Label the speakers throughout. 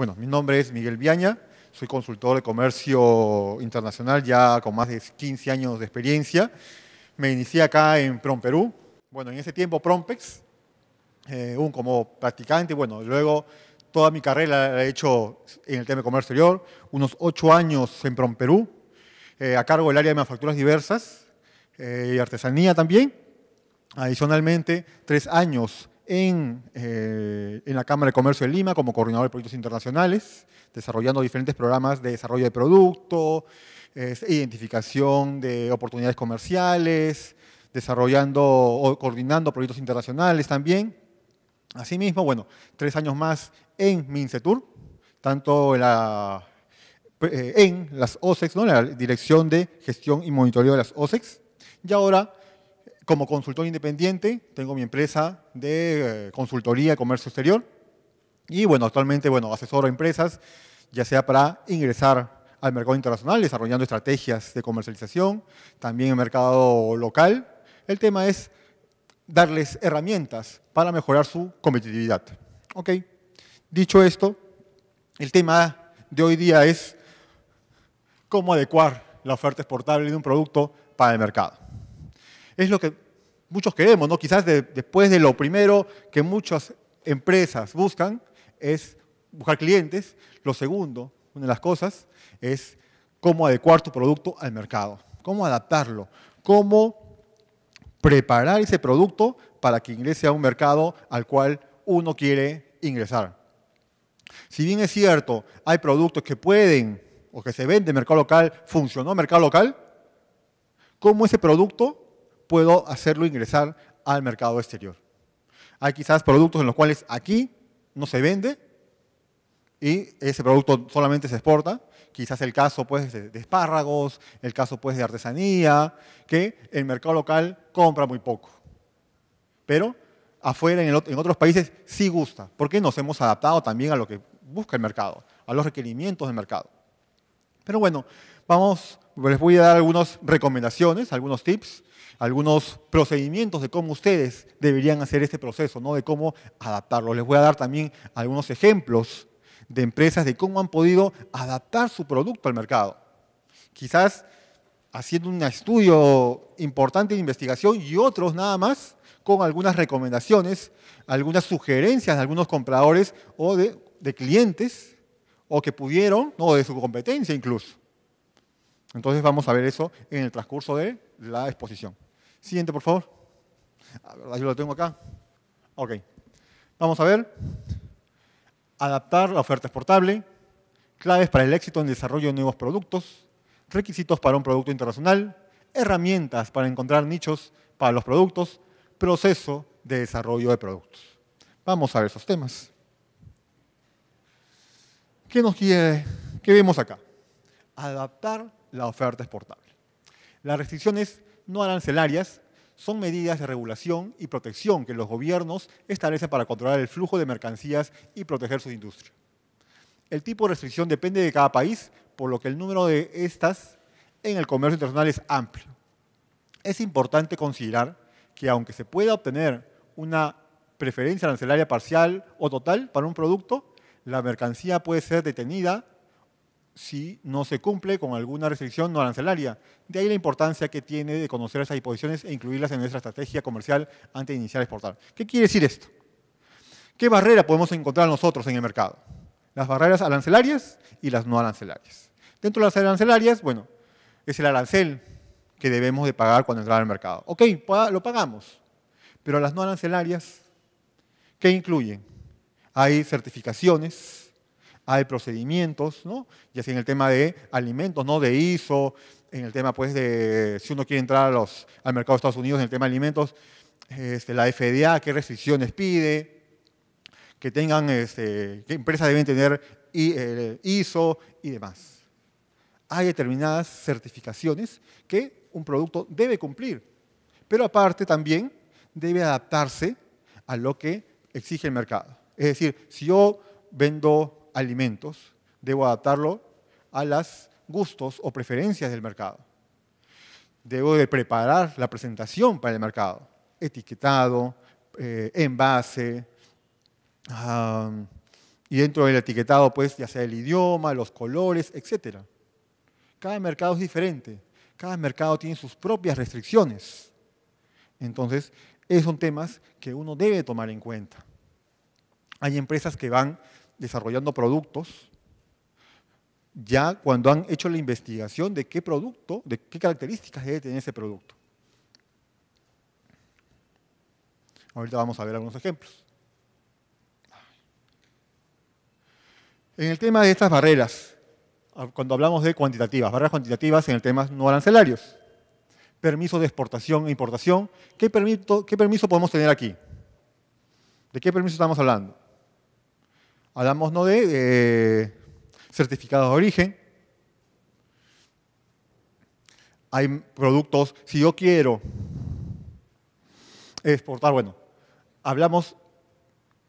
Speaker 1: Bueno, mi nombre es Miguel Viaña, soy consultor de comercio internacional ya con más de 15 años de experiencia. Me inicié acá en Prom Bueno, en ese tiempo Prompex, eh, un como practicante, bueno, luego toda mi carrera la he hecho en el tema de comercio exterior, unos ocho años en Prom eh, a cargo del área de manufacturas diversas eh, y artesanía también. Adicionalmente, tres años eh, en, la Cámara de Comercio de Lima como coordinador de proyectos internacionales, desarrollando diferentes programas de desarrollo de producto, identificación de oportunidades comerciales, desarrollando o coordinando proyectos internacionales también. Asimismo, bueno, tres años más en MINCETUR, tanto en, la, eh, las OSEX, ¿no? la Dirección de Gestión y Monitoreo de las OSEX, y ahora como consultor independiente, tengo mi empresa de eh, consultoría comercio exterior. Y bueno, actualmente bueno, asesoro a empresas, ya sea para ingresar al mercado internacional, desarrollando estrategias de comercialización, también en mercado local. El tema es darles herramientas para mejorar su competitividad. Ok, dicho esto, el tema de hoy día es cómo adecuar la oferta exportable de un producto para el mercado. Es lo que muchos queremos, ¿no? Quizás después de lo primero que muchas empresas buscan es buscar clientes. Lo segundo, una de las cosas, es cómo adecuar tu producto al mercado, cómo adaptarlo, cómo preparar ese producto para que ingrese a un mercado al cual uno quiere ingresar. Si bien es cierto, hay productos que pueden o que se venden en mercado local, funcionó en mercado local, ¿cómo ese producto puedo hacerlo ingresar al mercado exterior. Hay quizás productos en los cuales aquí no se vende y ese producto solamente se exporta. Quizás el caso pues, de espárragos, el caso pues, de artesanía, que el mercado local compra muy poco. Pero afuera, en, en otros países, sí gusta, porque nos hemos adaptado también a lo que busca el mercado, a los requerimientos del mercado. Pero bueno, vamos les voy a dar algunas recomendaciones, algunos tips, algunos procedimientos de cómo ustedes deberían hacer este proceso, ¿no? de cómo adaptarlo. Les voy a dar también algunos ejemplos de empresas de cómo han podido adaptar su producto al mercado. Quizás haciendo un estudio importante de investigación y otros nada más con algunas recomendaciones, algunas sugerencias de algunos compradores o de, de clientes o que pudieron, no, de su competencia incluso. Entonces vamos a ver eso en el transcurso de la exposición. Siguiente, por favor. yo lo tengo acá. Ok. Vamos a ver. Adaptar la oferta exportable. Claves para el éxito en el desarrollo de nuevos productos. Requisitos para un producto internacional. Herramientas para encontrar nichos para los productos. Proceso de desarrollo de productos. Vamos a ver esos temas. ¿Qué nos ¿Qué vemos acá? Adaptar la oferta exportable. Las restricciones no arancelarias son medidas de regulación y protección que los gobiernos establecen para controlar el flujo de mercancías y proteger su industria. El tipo de restricción depende de cada país, por lo que el número de estas en el comercio internacional es amplio. Es importante considerar que aunque se pueda obtener una preferencia arancelaria parcial o total para un producto, la mercancía puede ser detenida si no se cumple con alguna restricción no arancelaria. De ahí la importancia que tiene de conocer esas disposiciones e incluirlas en nuestra estrategia comercial antes de iniciar a exportar. ¿Qué quiere decir esto? ¿Qué barrera podemos encontrar nosotros en el mercado? Las barreras arancelarias y las no arancelarias. Dentro de las arancelarias, bueno, es el arancel que debemos de pagar cuando entrar al mercado. Ok, lo pagamos, pero las no arancelarias, ¿qué incluyen? Hay certificaciones, hay procedimientos, ¿no? ya sea en el tema de alimentos, ¿no? de ISO, en el tema pues, de si uno quiere entrar a los, al mercado de Estados Unidos en el tema de alimentos, este, la FDA, qué restricciones pide, que tengan, este, qué empresas deben tener eh, ISO y demás. Hay determinadas certificaciones que un producto debe cumplir, pero aparte también debe adaptarse a lo que exige el mercado. Es decir, si yo vendo alimentos, debo adaptarlo a los gustos o preferencias del mercado. Debo de preparar la presentación para el mercado, etiquetado, eh, envase, y dentro del etiquetado, pues, ya sea el idioma, los colores, etc. Cada mercado es diferente, cada mercado tiene sus propias restricciones. Entonces, esos son temas que uno debe tomar en cuenta. Hay empresas que van desarrollando productos, ya cuando han hecho la investigación de qué producto, de qué características debe tener ese producto. Ahorita vamos a ver algunos ejemplos. En el tema de estas barreras, ah, cuando hablamos de cuantitativas, barreras cuantitativas en el tema no arancelarios, permiso de exportación e importación, ¿qué permiso, qué permiso podemos tener aquí? ¿De qué permiso estamos hablando? Hablamos ¿no? de eh, certificados de origen. Hay productos, si yo quiero exportar, bueno, hablamos,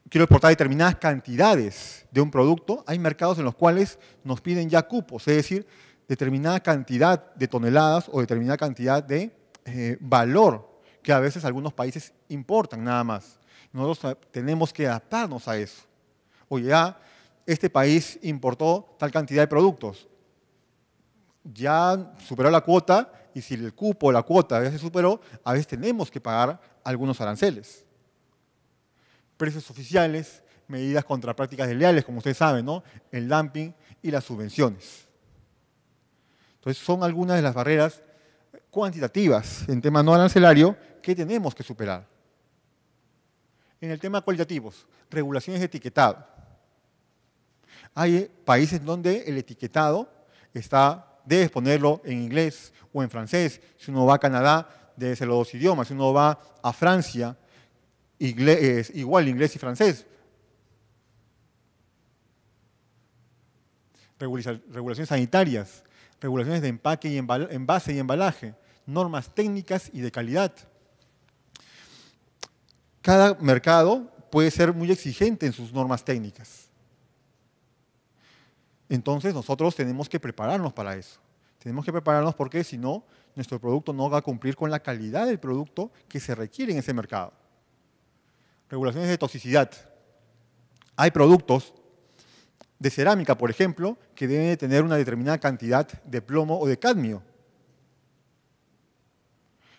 Speaker 1: quiero exportar determinadas cantidades de un producto, hay mercados en los cuales nos piden ya cupos, es decir, determinada cantidad de toneladas o determinada cantidad de eh, valor que a veces algunos países importan nada más. Nosotros tenemos que adaptarnos a eso oye, ya este país importó tal cantidad de productos, ya superó la cuota y si el cupo o la cuota ya se superó, a veces tenemos que pagar algunos aranceles. Precios oficiales, medidas contra prácticas desleales, como ustedes saben, ¿no? el dumping y las subvenciones. Entonces son algunas de las barreras cuantitativas en tema no arancelario que tenemos que superar. En el tema cualitativos, regulaciones de etiquetado. Hay países donde el etiquetado está, debes ponerlo en inglés o en francés. Si uno va a Canadá, debe ser los dos idiomas. Si uno va a Francia, igual inglés y francés. Regulaciones sanitarias, regulaciones de empaque y envase y embalaje, normas técnicas y de calidad. Cada mercado puede ser muy exigente en sus normas técnicas. Entonces nosotros tenemos que prepararnos para eso. Tenemos que prepararnos porque si no, nuestro producto no va a cumplir con la calidad del producto que se requiere en ese mercado. Regulaciones de toxicidad. Hay productos de cerámica, por ejemplo, que deben tener una determinada cantidad de plomo o de cadmio.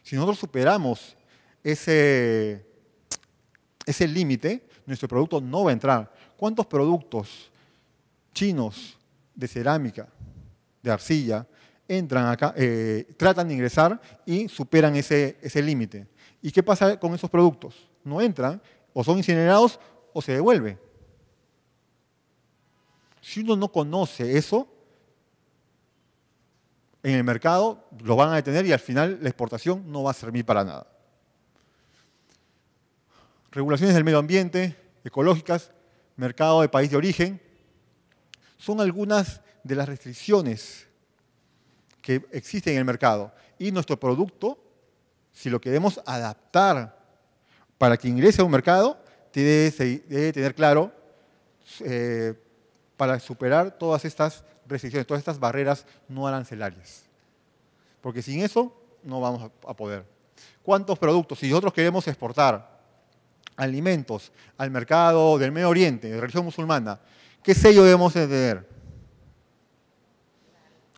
Speaker 1: Si nosotros superamos ese, ese límite, nuestro producto no va a entrar. ¿Cuántos productos chinos de cerámica, de arcilla, entran acá, eh, tratan de ingresar y superan ese, ese límite. ¿Y qué pasa con esos productos? No entran, o son incinerados o se devuelve. Si uno no conoce eso, en el mercado lo van a detener y al final la exportación no va a servir para nada. Regulaciones del medio ambiente, ecológicas, mercado de país de origen, son algunas de las restricciones que existen en el mercado. Y nuestro producto, si lo queremos adaptar para que ingrese a un mercado, debe tener claro eh, para superar todas estas restricciones, todas estas barreras no arancelarias. Porque sin eso no vamos a poder. ¿Cuántos productos? Si nosotros queremos exportar alimentos al mercado del Medio Oriente, de religión musulmana, ¿Qué sello debemos tener?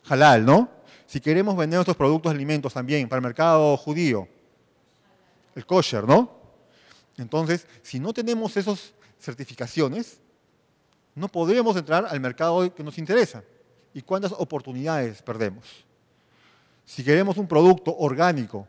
Speaker 1: Halal, ¿no? Si queremos vender nuestros productos, alimentos también para el mercado judío, el kosher, ¿no? Entonces, si no tenemos esas certificaciones, no podremos entrar al mercado que nos interesa. ¿Y cuántas oportunidades perdemos? Si queremos un producto orgánico,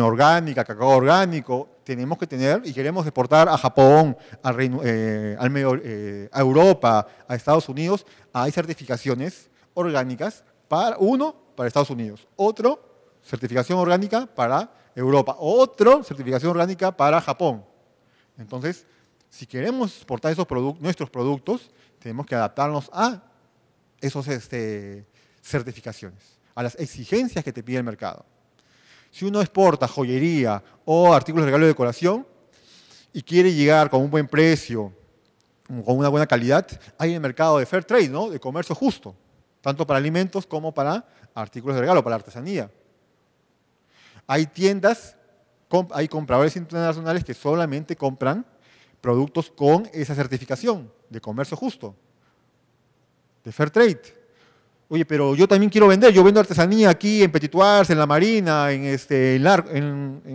Speaker 1: orgánica, cacao orgánico, tenemos que tener y queremos exportar a Japón, a, Reino, eh, eh, Europa, a Estados Unidos, hay certificaciones orgánicas para uno para Estados Unidos, otro certificación orgánica para Europa, otro certificación orgánica para Japón. Entonces, si queremos exportar esos nuestros productos, tenemos que adaptarnos a esas este, certificaciones, a las exigencias que te pide el mercado. Si uno exporta joyería o artículos de regalo de decoración y quiere llegar con un buen precio, con una buena calidad, hay un el mercado de fair trade, ¿no? de comercio justo, tanto para alimentos como para artículos de regalo, para artesanía. Hay tiendas, hay compradores internacionales que solamente compran productos con esa certificación de comercio justo, de fair trade. Oye, pero yo también quiero vender, yo vendo artesanía aquí en Petituars, en La Marina, en, este, en, la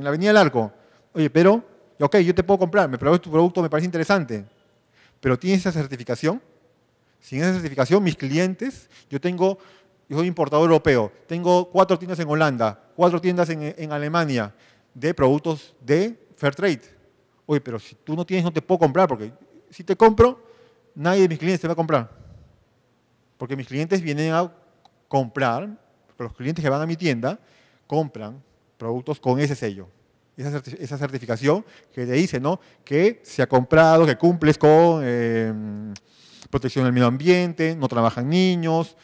Speaker 1: Avenida del Arco. Oye, pero, ok, yo te puedo comprar, me tu producto, me parece interesante, pero ¿tienes esa certificación? Sin esa certificación, mis clientes, yo tengo, yo soy importador europeo, tengo cuatro tiendas en Holanda, cuatro tiendas en, Alemania de productos de Fair Trade. Oye, pero si tú no tienes, no te puedo comprar, porque si te compro, nadie de mis clientes te va a comprar porque mis clientes vienen a comprar, los clientes que van a mi tienda compran productos con ese sello, esa, certificación que le dice, ¿no? Que se ha comprado, que cumples con em, protección del medio ambiente, no trabajan niños,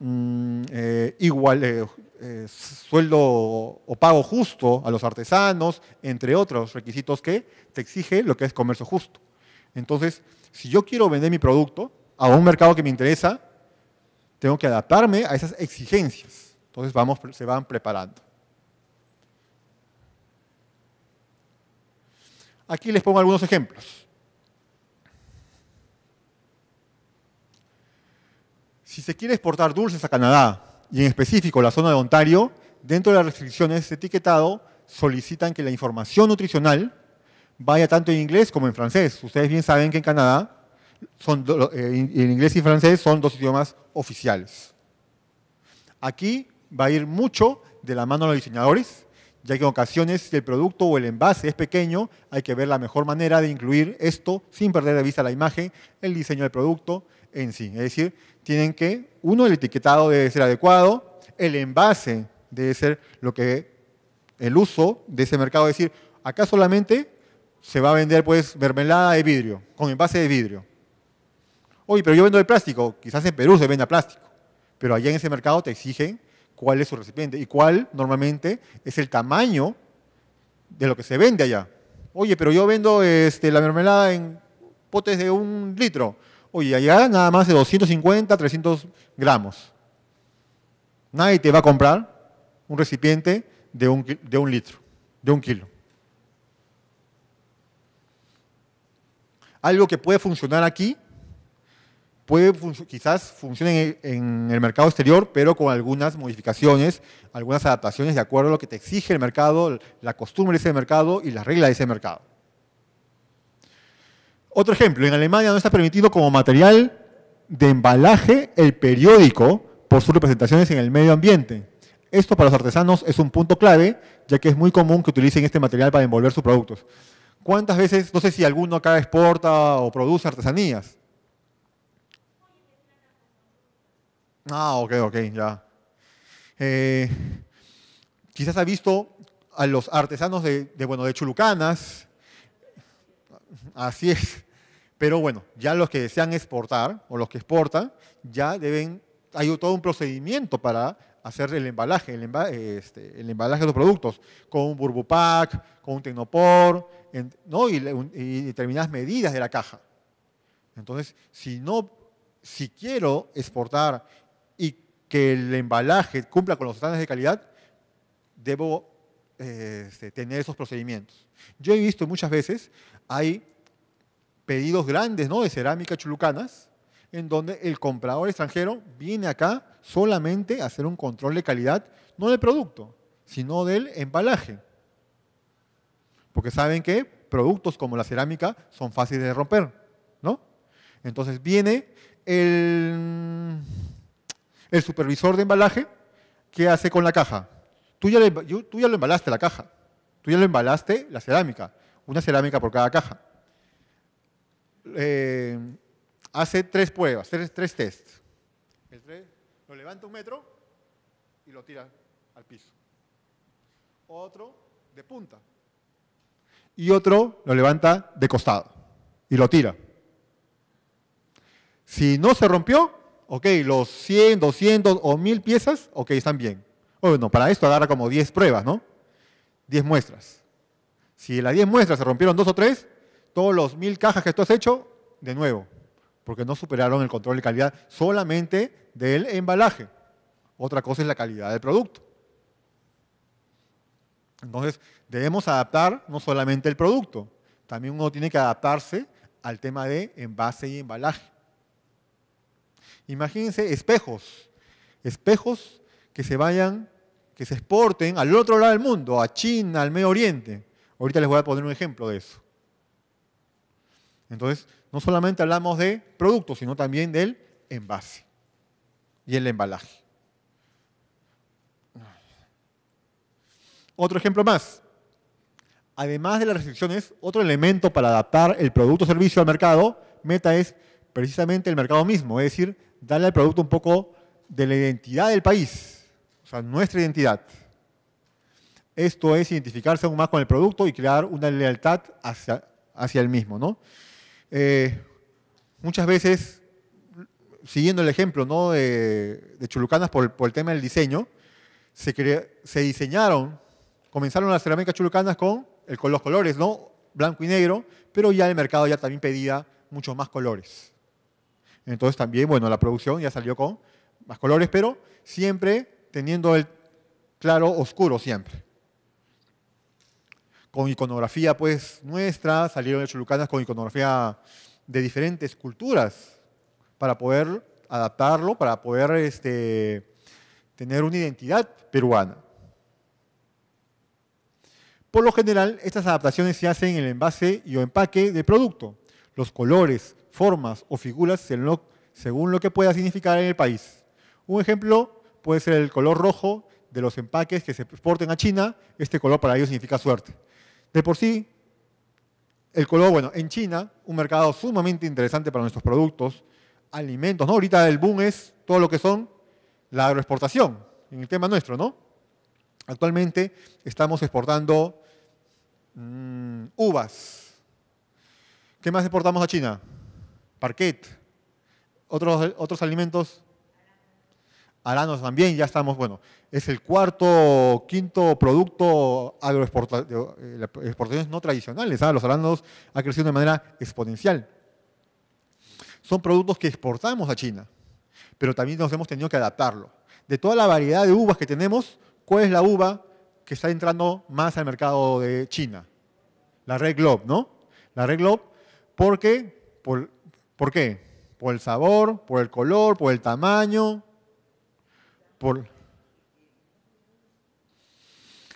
Speaker 1: mm, eh, igual eh, eh, sueldo o pago justo a los artesanos, entre otros requisitos que te exige lo que es comercio justo. Entonces, si yo quiero vender mi producto a un mercado que me interesa, tengo que adaptarme a esas exigencias. Entonces vamos, se van preparando. Aquí les pongo algunos ejemplos. Si se quiere exportar dulces a Canadá, y en específico la zona de Ontario, dentro de las restricciones de etiquetado solicitan que la información nutricional vaya tanto en inglés como en francés. Ustedes bien saben que en Canadá son, eh, en inglés y francés son dos idiomas oficiales. Aquí va a ir mucho de la mano de los diseñadores, ya que en ocasiones si el producto o el envase es pequeño, hay que ver la mejor manera de incluir esto sin perder de vista la imagen, el diseño del producto en sí. Es decir, tienen que, uno, el etiquetado debe ser adecuado, el envase debe ser lo que el uso de ese mercado, es decir, acá solamente se va a vender pues mermelada de vidrio, con envase de vidrio. Oye, pero yo vendo de plástico. Quizás en Perú se venda plástico, pero allá en ese mercado te exigen cuál es su recipiente y cuál normalmente es el tamaño de lo que se vende allá. Oye, pero yo vendo este, la mermelada en potes de un litro. Oye, allá nada más de 250, 300 gramos. Nadie te va a comprar un recipiente de un litro, de un kilo. Algo que puede funcionar aquí puede quizás funcione en, en, el mercado exterior, pero con algunas modificaciones, algunas adaptaciones de acuerdo a lo que te exige el mercado, la costumbre de ese mercado y las reglas de ese mercado. Otro ejemplo, en Alemania no está permitido como material de embalaje el periódico por sus representaciones en el medio ambiente. Esto para los artesanos es un punto clave, ya que es muy común que utilicen este material para envolver sus productos. ¿Cuántas veces, no sé si alguno acá exporta o produce artesanías? Ah, ok, ok, ya. Eh, quizás ha visto a los artesanos de, bueno, de Chulucanas. Así es. Pero bueno, ya los que desean exportar o los que exportan, ya deben, hay todo un procedimiento para hacer el embalaje, el, este, embalaje, de los productos, con un burbupack, con un tecnopor, y, y determinadas medidas de la caja. Entonces, si no si quiero exportar y que el embalaje cumpla con los estándares de calidad, debo este, tener esos procedimientos. Yo he visto muchas veces, hay pedidos grandes ¿no? de cerámica chulucanas, en donde el comprador extranjero viene acá solamente a hacer un control de calidad, no del producto, sino del embalaje. Porque saben que productos como la cerámica son fáciles de romper, ¿no? Entonces viene el el supervisor de embalaje, ¿qué hace con la caja? Tú ya, lo embalaste la caja, tú ya lo embalaste la cerámica, una cerámica por cada caja. Eh, hace tres pruebas, tres, tres tests. lo levanta un metro y lo tira al piso. Otro de punta. Y otro lo levanta de costado y lo tira. Si no se rompió, ok, los 100, 200 o 1000 piezas, ok, están bien. Bueno, para esto agarra como 10 pruebas, ¿no? 10 muestras. Si las 10 muestras se rompieron dos o tres, todos los 1000 cajas que tú has hecho, de nuevo, porque no superaron el control de calidad solamente del embalaje. Otra cosa es la calidad del producto. Entonces, debemos adaptar no solamente el producto, también uno tiene que adaptarse al tema de envase y embalaje. Imagínense espejos, espejos que se vayan, que se exporten al otro lado del mundo, a China, al Medio Oriente. Ahorita les voy a poner un ejemplo de eso. Entonces, no solamente hablamos de productos, sino también del envase y el embalaje. Otro ejemplo más. Además de las restricciones, otro elemento para adaptar el producto o servicio al mercado, meta es precisamente el mercado mismo, es decir, darle al producto un poco de la identidad del país, o sea, nuestra identidad. Esto es identificarse aún más con el producto y crear una lealtad hacia, el mismo. Eh, muchas veces, siguiendo el ejemplo de, Chulucanas por, el tema del diseño, se, se diseñaron, comenzaron las cerámicas chulucanas con el, los colores, ¿no? blanco y negro, pero ya el mercado ya también pedía muchos más colores. Entonces también, bueno, la producción ya salió con más colores, pero siempre teniendo el claro oscuro, siempre. Con iconografía, pues, nuestra, salieron chulucanas con iconografía de diferentes culturas para poder adaptarlo, para poder este, tener una identidad peruana. Por lo general, estas adaptaciones se hacen en el envase y o empaque del producto. Los colores, formas o figuras según lo que pueda significar en el país. Un ejemplo puede ser el color rojo de los empaques que se exporten a China. Este color para ellos significa suerte. De por sí, el color, bueno, en China, un mercado sumamente interesante para nuestros productos, alimentos, ¿no? Ahorita el boom es todo lo que son la agroexportación, en el tema nuestro, ¿no? Actualmente estamos exportando mm, uvas. ¿Qué más exportamos a China? parquet. Otros, otros alimentos, aranos también, ya estamos, bueno, es el cuarto, quinto producto agroexportaciones eh, exportaciones no tradicionales, ¿sabes? ¿ah? los aranos ha crecido de manera exponencial. Son productos que exportamos a China, pero también nos hemos tenido que adaptarlo. De toda la variedad de uvas que tenemos, ¿cuál es la uva que está entrando más al mercado de China? La Red Globe, ¿no? La Red Globe, porque por ¿Por qué? Por el sabor, por el color, por el tamaño, por...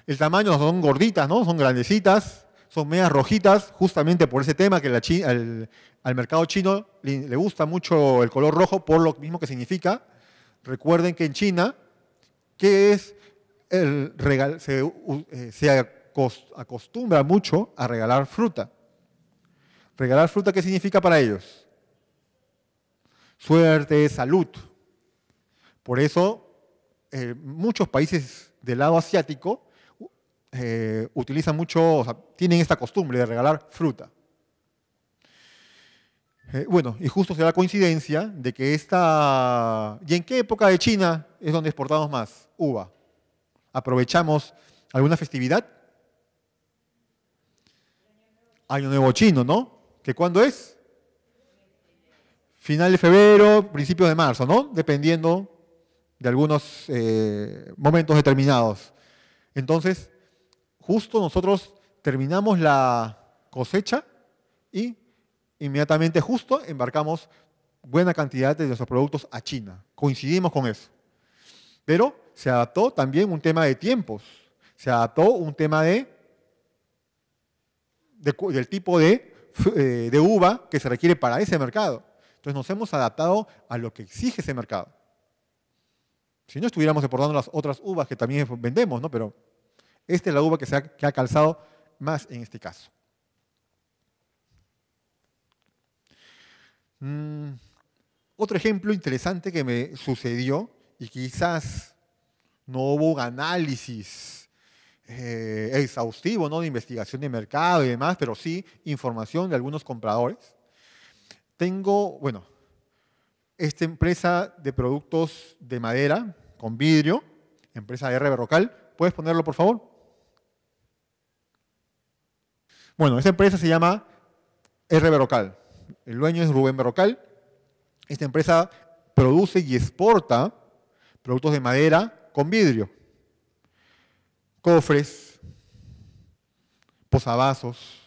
Speaker 1: El tamaño son gorditas, ¿no? Son grandecitas, son medias rojitas, justamente por ese tema que al mercado chino le, gusta mucho el color rojo por lo mismo que significa. Recuerden que en China, ¿qué es el regal, se, eh, se, acostumbra mucho a regalar fruta. ¿Regalar fruta qué significa para ellos? suerte, salud. Por eso, eh, muchos países del lado asiático eh, utilizan mucho, o sea, tienen esta costumbre de regalar fruta. Eh, bueno, y justo se la coincidencia de que esta... ¿Y en qué época de China es donde exportamos más? Uva. ¿Aprovechamos alguna festividad? Año Nuevo Chino, ¿no? ¿Que cuándo es? final de febrero, principios de marzo, ¿no? Dependiendo de algunos eh, momentos determinados. Entonces, justo nosotros terminamos la cosecha y inmediatamente justo embarcamos buena cantidad de nuestros productos a China. Coincidimos con eso. Pero se adaptó también un tema de tiempos, se adaptó un tema de, del tipo eh, de uva que se requiere para ese mercado. Entonces nos hemos adaptado a lo que exige ese mercado. Si no estuviéramos exportando las otras uvas que también vendemos, ¿no? Pero esta es la uva que, se ha, calzado más en este caso. Mm, otro ejemplo interesante que me sucedió y quizás no hubo un análisis eh, exhaustivo ¿no? de investigación de mercado y demás, pero sí información de algunos compradores. Tengo, bueno, esta empresa de productos de madera con vidrio, empresa R Berrocal. ¿Puedes ponerlo, por favor? Bueno, esta empresa se llama R Berrocal. El dueño es Rubén Berrocal. Esta empresa produce y exporta productos de madera con vidrio. Cofres, posavasos,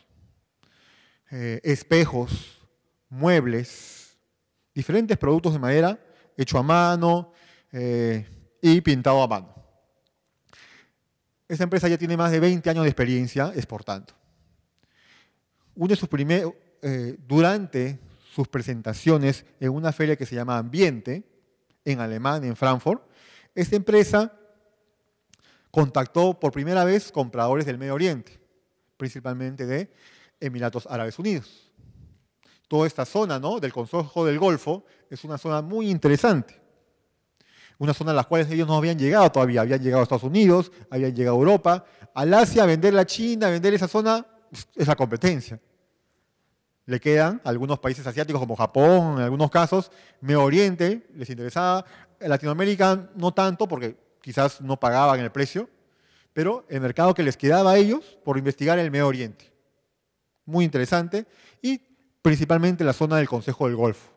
Speaker 1: eh, espejos, muebles, diferentes productos de madera hecho a mano eh, y pintado a mano. Esta empresa ya tiene más de 20 años de experiencia exportando. Uno de sus eh, durante sus presentaciones en una feria que se llama Ambiente, en Alemán, en Frankfurt, esta empresa contactó por primera vez compradores del Medio Oriente, principalmente de Emiratos Árabes Unidos toda esta zona ¿no? del Consejo del Golfo es una zona muy interesante. Una zona a la cual ellos no habían llegado todavía. Habían llegado a Estados Unidos, habían llegado a Europa. Al Asia, vender la China, vender esa zona, es la competencia. Le quedan algunos países asiáticos como Japón, en algunos casos, Medio Oriente, les interesaba. Latinoamérica no tanto, porque quizás no pagaban el precio, pero el mercado que les quedaba a ellos por investigar el Medio Oriente. Muy interesante. Y principalmente la zona del Consejo del Golfo.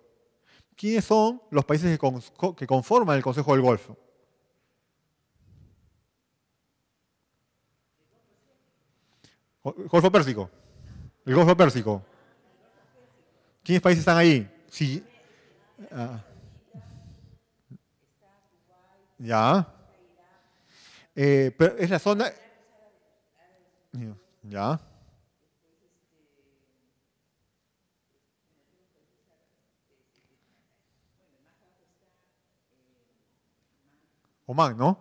Speaker 1: ¿Quiénes son los países que, conforman el Consejo del Golfo? Golfo Pérsico. El Golfo Pérsico. ¿Quiénes países están ahí? Sí. Ah. Ya. Eh, pero es la zona. Ya. Oman, ¿no?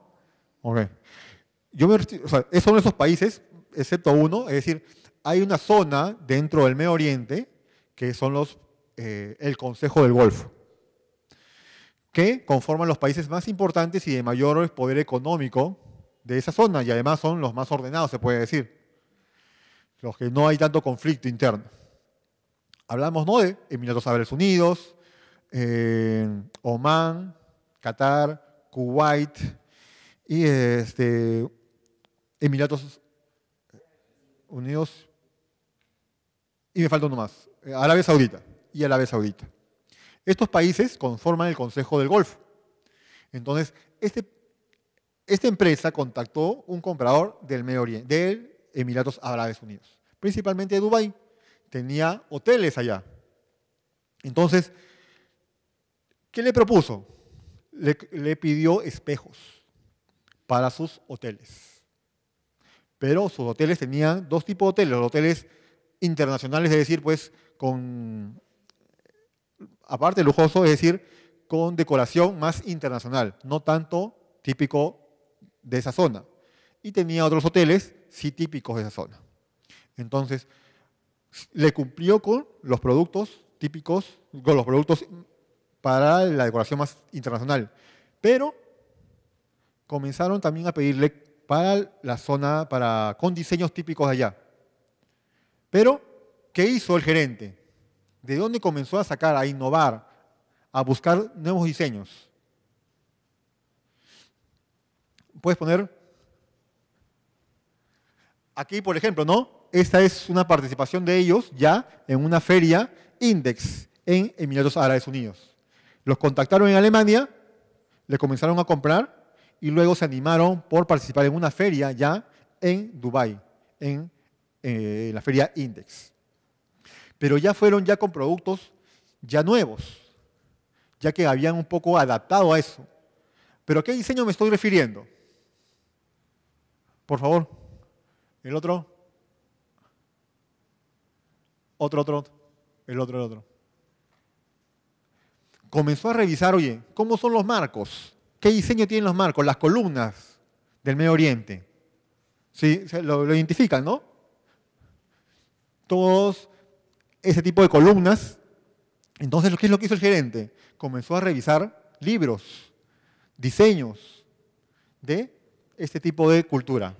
Speaker 1: Ok. Yo son esos países, excepto uno, es decir, hay una zona dentro del Medio Oriente que son los, eh, el Consejo del Golfo, que conforman los países más importantes y de mayor poder económico de esa zona, y además son los más ordenados, se puede decir, los que no hay tanto conflicto interno. Hablamos ¿no? de Emiratos Árabes Unidos, eh, Oman, Qatar, Kuwait y este, Emiratos Unidos. Y me falta uno más, eh, Arabia Saudita y Arabia Saudita. Estos países conforman el Consejo del Golfo. Entonces, este, esta empresa contactó un comprador del Medio Oriente, del Emiratos Árabes Unidos, principalmente de Dubái. Tenía hoteles allá. Entonces, ¿qué le propuso? le, pidió espejos para sus hoteles. Pero sus hoteles tenían dos tipos de hoteles, los hoteles internacionales, es decir, pues con, aparte lujoso, es decir, con decoración más internacional, no tanto típico de esa zona. Y tenía otros hoteles, sí típicos de esa zona. Entonces, le cumplió con los productos típicos, con los productos para la decoración más internacional. Pero comenzaron también a pedirle para la zona, para, con diseños típicos allá. Pero, ¿qué hizo el gerente? ¿De dónde comenzó a sacar, a innovar, a buscar nuevos diseños? Puedes poner aquí, por ejemplo, ¿no? Esta es una participación de ellos ya en una feria Index en Emiratos Árabes Unidos. Los contactaron en Alemania, le comenzaron a comprar y luego se animaron por participar en una feria ya en Dubái, en, eh, en la feria Index. Pero ya fueron ya con productos ya nuevos, ya que habían un poco adaptado a eso. ¿Pero a qué diseño me estoy refiriendo? Por favor, el otro. Otro, otro, el otro, el otro comenzó a revisar, oye, ¿cómo son los marcos? ¿Qué diseño tienen los marcos? Las columnas del Medio Oriente. ¿Sí? Lo, identifican, ¿no? Todos ese tipo de columnas. Entonces, ¿qué es lo que hizo el gerente? Comenzó a revisar libros, diseños de este tipo de cultura.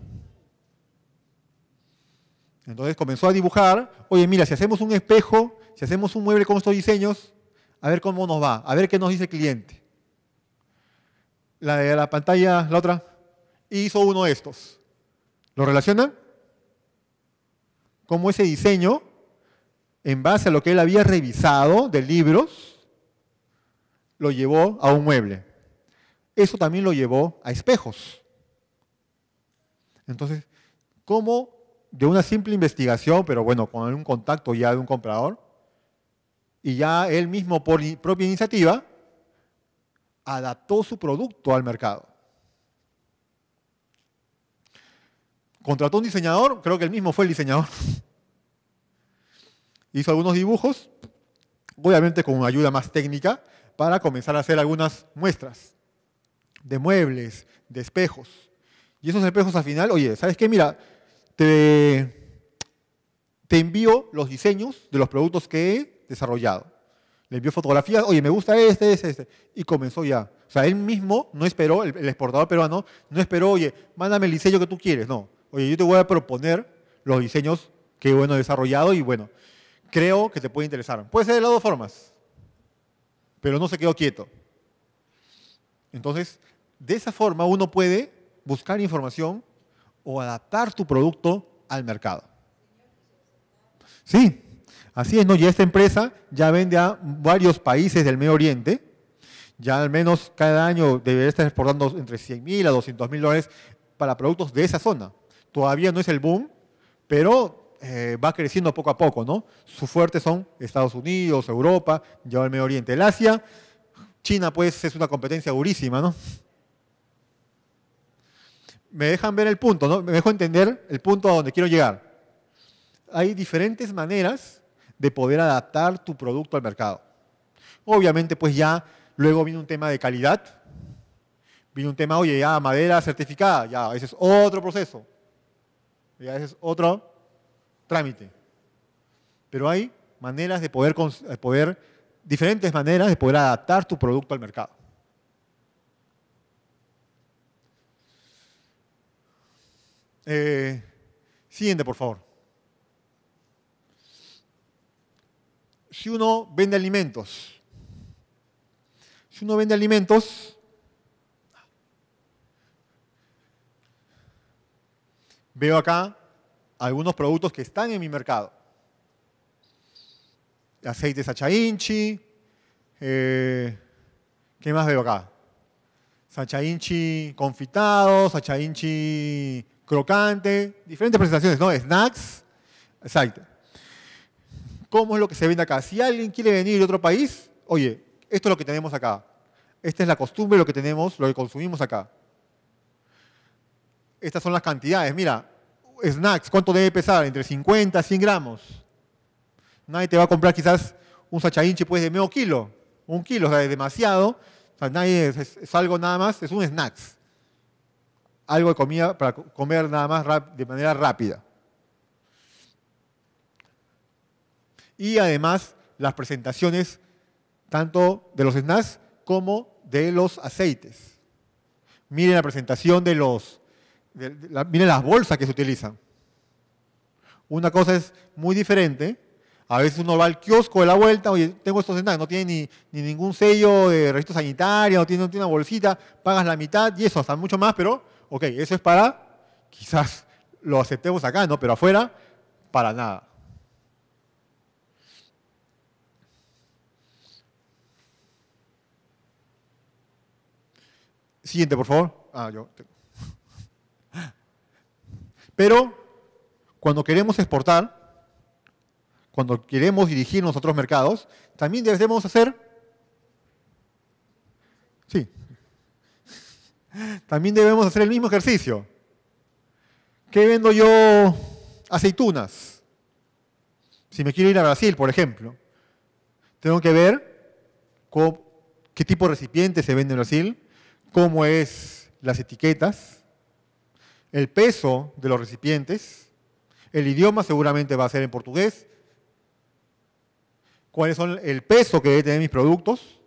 Speaker 1: Entonces comenzó a dibujar, oye, mira, si hacemos un espejo, si hacemos un mueble con estos diseños, a ver cómo nos va, a ver qué nos dice el cliente. La de la pantalla, la otra, hizo uno de estos. ¿Lo relacionan? Como ese diseño, en base a lo que él había revisado de libros, lo llevó a un mueble. Eso también lo llevó a espejos. Entonces, ¿cómo de una simple investigación, pero bueno, con un contacto ya de un comprador, y ya él mismo por propia iniciativa adaptó su producto al mercado. Contrató un diseñador, creo que él mismo fue el diseñador. Hizo algunos dibujos, obviamente con una ayuda más técnica, para comenzar a hacer algunas muestras de muebles, de espejos. Y esos espejos al final, oye, ¿sabes qué? Mira, te, te envío los diseños de los productos que desarrollado. Le envió fotografías, oye, me gusta este, este, este. Y comenzó ya. O sea, él mismo no esperó, el, exportador peruano no esperó, oye, mándame el diseño que tú quieres. No, oye, yo te voy a proponer los diseños que, bueno, he desarrollado y, bueno, creo que te puede interesar. Puede ser de las dos formas, pero no se quedó quieto. Entonces, de esa forma uno puede buscar información o adaptar tu producto al mercado. Sí. Así es, ¿no? Y esta empresa ya vende a varios países del Medio Oriente. Ya al menos cada año debería estar exportando entre 100.000 a 200 mil dólares para productos de esa zona. Todavía no es el boom, pero eh, va creciendo poco a poco, ¿no? Su fuerte son Estados Unidos, Europa, ya el Medio Oriente. El Asia, China, pues es una competencia durísima, ¿no? Me dejan ver el punto, ¿no? Me dejo entender el punto a donde quiero llegar. Hay diferentes maneras de poder adaptar tu producto al mercado. Obviamente, pues ya luego viene un tema de calidad, viene un tema, oye, ya madera certificada, ya, ese es otro proceso, ya ese es otro trámite. Pero hay maneras de poder, eh, poder, diferentes maneras de poder adaptar tu producto al mercado. Eh, siguiente, por favor. si uno vende alimentos, si uno vende alimentos, veo acá algunos productos que están en mi mercado. Aceite Sachainchi, Inchi. Eh, ¿qué más veo acá? Sacha Sachainchi confitado, Inchi crocante, diferentes presentaciones, ¿no? Snacks, exacto cómo es lo que se vende acá. Si alguien quiere venir de otro país, oye, esto es lo que tenemos acá. Esta es la costumbre, lo que tenemos, lo que consumimos acá. Estas son las cantidades. Mira, snacks, ¿cuánto debe pesar? Entre 50 a 100 gramos. Nadie te va a comprar quizás un sachainche pues de medio kilo, un kilo, o sea, es demasiado. O sea, nadie es, es, algo nada más, es un snacks. Algo de comida para comer nada más de manera rápida. y además las presentaciones tanto de los snacks como de los aceites. Miren la presentación de los, miren las bolsas que se utilizan. Una cosa es muy diferente. A veces uno va al kiosco de la vuelta, oye, tengo estos snacks, no tiene ni, ningún sello de registro sanitario, no tiene, no tiene una bolsita, pagas la mitad y eso, hasta mucho más, pero ok, eso es para, quizás lo aceptemos acá, ¿no? Pero afuera, para nada. Siguiente, por favor. Ah, yo. Pero cuando queremos exportar, cuando queremos dirigirnos a otros mercados, también debemos hacer. Sí. También debemos hacer el mismo ejercicio. ¿Qué vendo yo? Aceitunas. Si me quiero ir a Brasil, por ejemplo, tengo que ver qué tipo de recipientes se vende en Brasil, Cómo es las etiquetas, el peso de los recipientes, el idioma seguramente va a ser en portugués, cuáles son el peso que deben tener mis productos.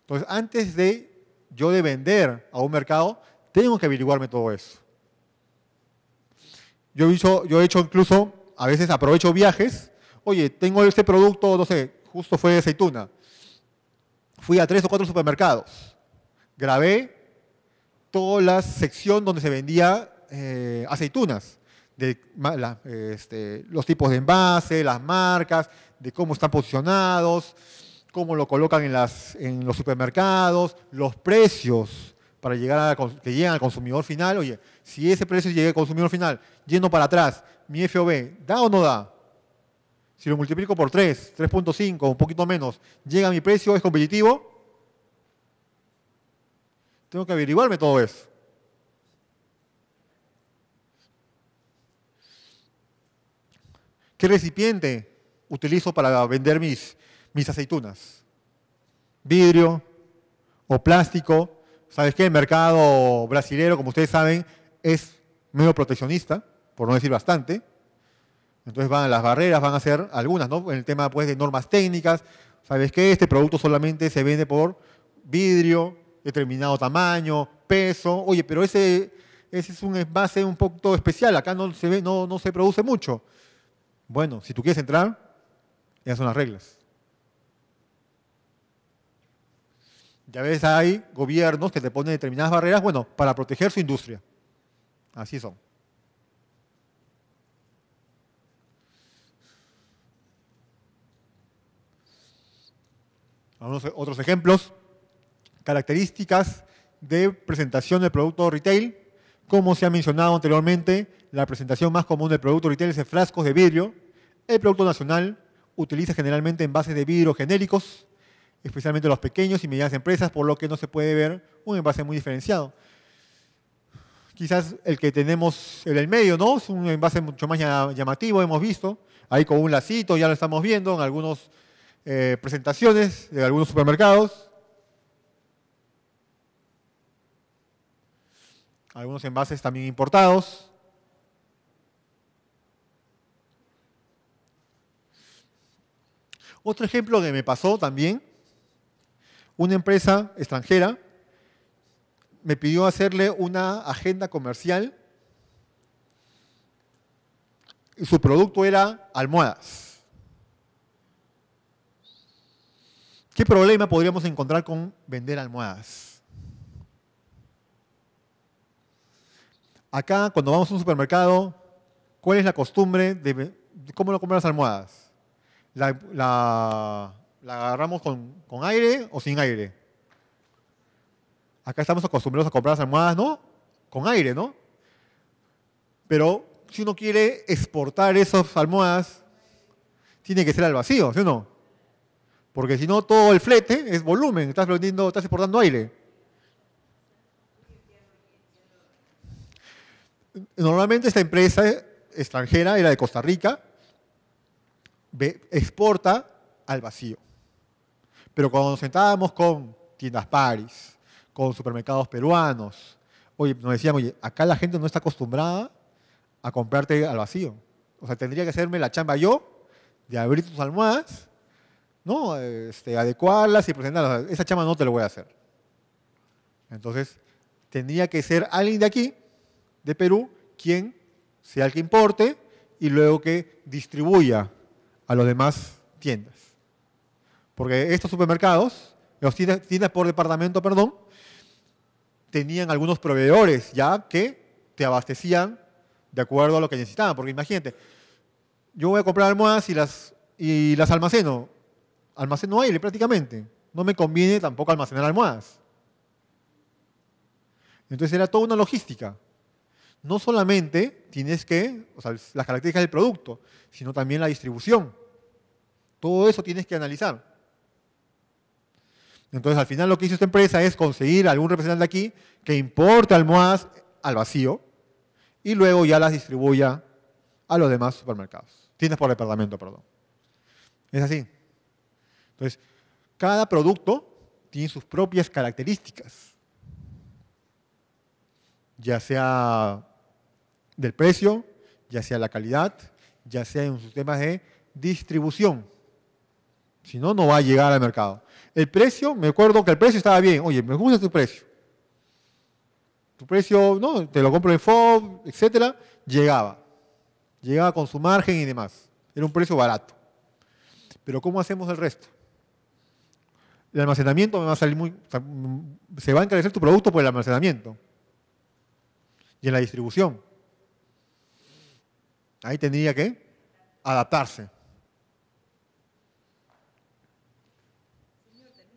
Speaker 1: Entonces, antes de yo de vender a un mercado, tengo que averiguarme todo eso. yo he hecho incluso, a veces aprovecho viajes, oye, tengo este producto, no sé, justo fue de aceituna. Fui a tres o cuatro supermercados grabé toda la sección donde se vendía eh, aceitunas, este, los tipos de envase, las marcas, de cómo están posicionados, cómo lo colocan en, los supermercados, los precios para llegar a, que llegan al consumidor final. Oye, si ese precio llega al consumidor final, yendo para atrás, mi FOB, ¿da o no da? Si lo multiplico por 3, 3.5, un poquito menos, llega a mi precio, es competitivo, tengo que averiguarme todo eso. ¿Qué recipiente utilizo para vender mis, mis aceitunas? ¿Vidrio o plástico? ¿Sabes qué? El mercado brasilero, como ustedes saben, es medio proteccionista, por no decir bastante. Entonces van las barreras, van a ser algunas, ¿no? En el tema pues, de normas técnicas. ¿Sabes qué? Este producto solamente se vende por vidrio, determinado tamaño, peso. Oye, pero ese, ese es un envase un poco especial, acá no se, ve, no, no se produce mucho. Bueno, si tú quieres entrar, esas son las reglas. Ya ves, hay gobiernos que te ponen determinadas barreras, bueno, para proteger su industria. Así son. Algunos, otros ejemplos características de presentación del producto retail. Como se ha mencionado anteriormente, la presentación más común del producto retail es en frascos de vidrio. El producto nacional utiliza generalmente envases de vidrio genéricos, especialmente los pequeños y medianas empresas, por lo que no se puede ver un envase muy diferenciado. Quizás el que tenemos en el medio, ¿no? Es un envase mucho más llamativo, hemos visto. Ahí con un lacito, ya lo estamos viendo en algunas eh, presentaciones de algunos supermercados algunos envases también importados. Otro ejemplo que me pasó también, una empresa extranjera me pidió hacerle una agenda comercial y su producto era almohadas. ¿Qué problema podríamos encontrar con vender almohadas? Acá, cuando vamos a un supermercado, ¿cuál es la costumbre de, cómo lo comprar las almohadas? ¿La, la, agarramos con, aire o sin aire? Acá estamos acostumbrados a comprar las almohadas, ¿no? Con aire, ¿no? Pero si uno quiere exportar esas almohadas, tiene que ser al vacío, ¿sí o no? Porque si no, todo el flete es volumen, estás, estás exportando aire. normalmente esta empresa extranjera era de Costa Rica, exporta al vacío. Pero cuando nos sentábamos con tiendas Paris, con supermercados peruanos, oye, nos decíamos, oye, acá la gente no está acostumbrada a comprarte al vacío. O sea, tendría que hacerme la chamba yo de abrir tus almohadas, ¿no? Este, adecuarlas y presentarlas. Esa chamba no te lo voy a hacer. Entonces, tendría que ser alguien de aquí de Perú quien sea el que importe y luego que distribuya a las demás tiendas. Porque estos supermercados, los tiendas, por departamento, perdón, tenían algunos proveedores ya que te abastecían de acuerdo a lo que necesitaban. Porque imagínate, yo voy a comprar almohadas y las, y las almaceno. Almaceno aire prácticamente. No me conviene tampoco almacenar almohadas. Entonces era toda una logística no solamente tienes que, o sea, las características del producto, sino también la distribución. Todo eso tienes que analizar. Entonces, al final lo que hizo esta empresa es conseguir algún representante aquí que importe almohadas al vacío y luego ya las distribuya a los demás supermercados. Tienes por departamento, perdón. Es así. Entonces, cada producto tiene sus propias características. Ya sea del precio, ya sea la calidad, ya sea en un sistema de distribución. Si no, no va a llegar al mercado. El precio, me acuerdo que el precio estaba bien. Oye, me gusta tu precio. Tu precio, no, te lo compro en FOB, etcétera. Llegaba. Llegaba con su margen y demás. Era un precio barato. Pero ¿cómo hacemos el resto? El almacenamiento me va a salir muy. Se va a encarecer tu producto por el almacenamiento. Y en la distribución. Ahí tendría que adaptarse.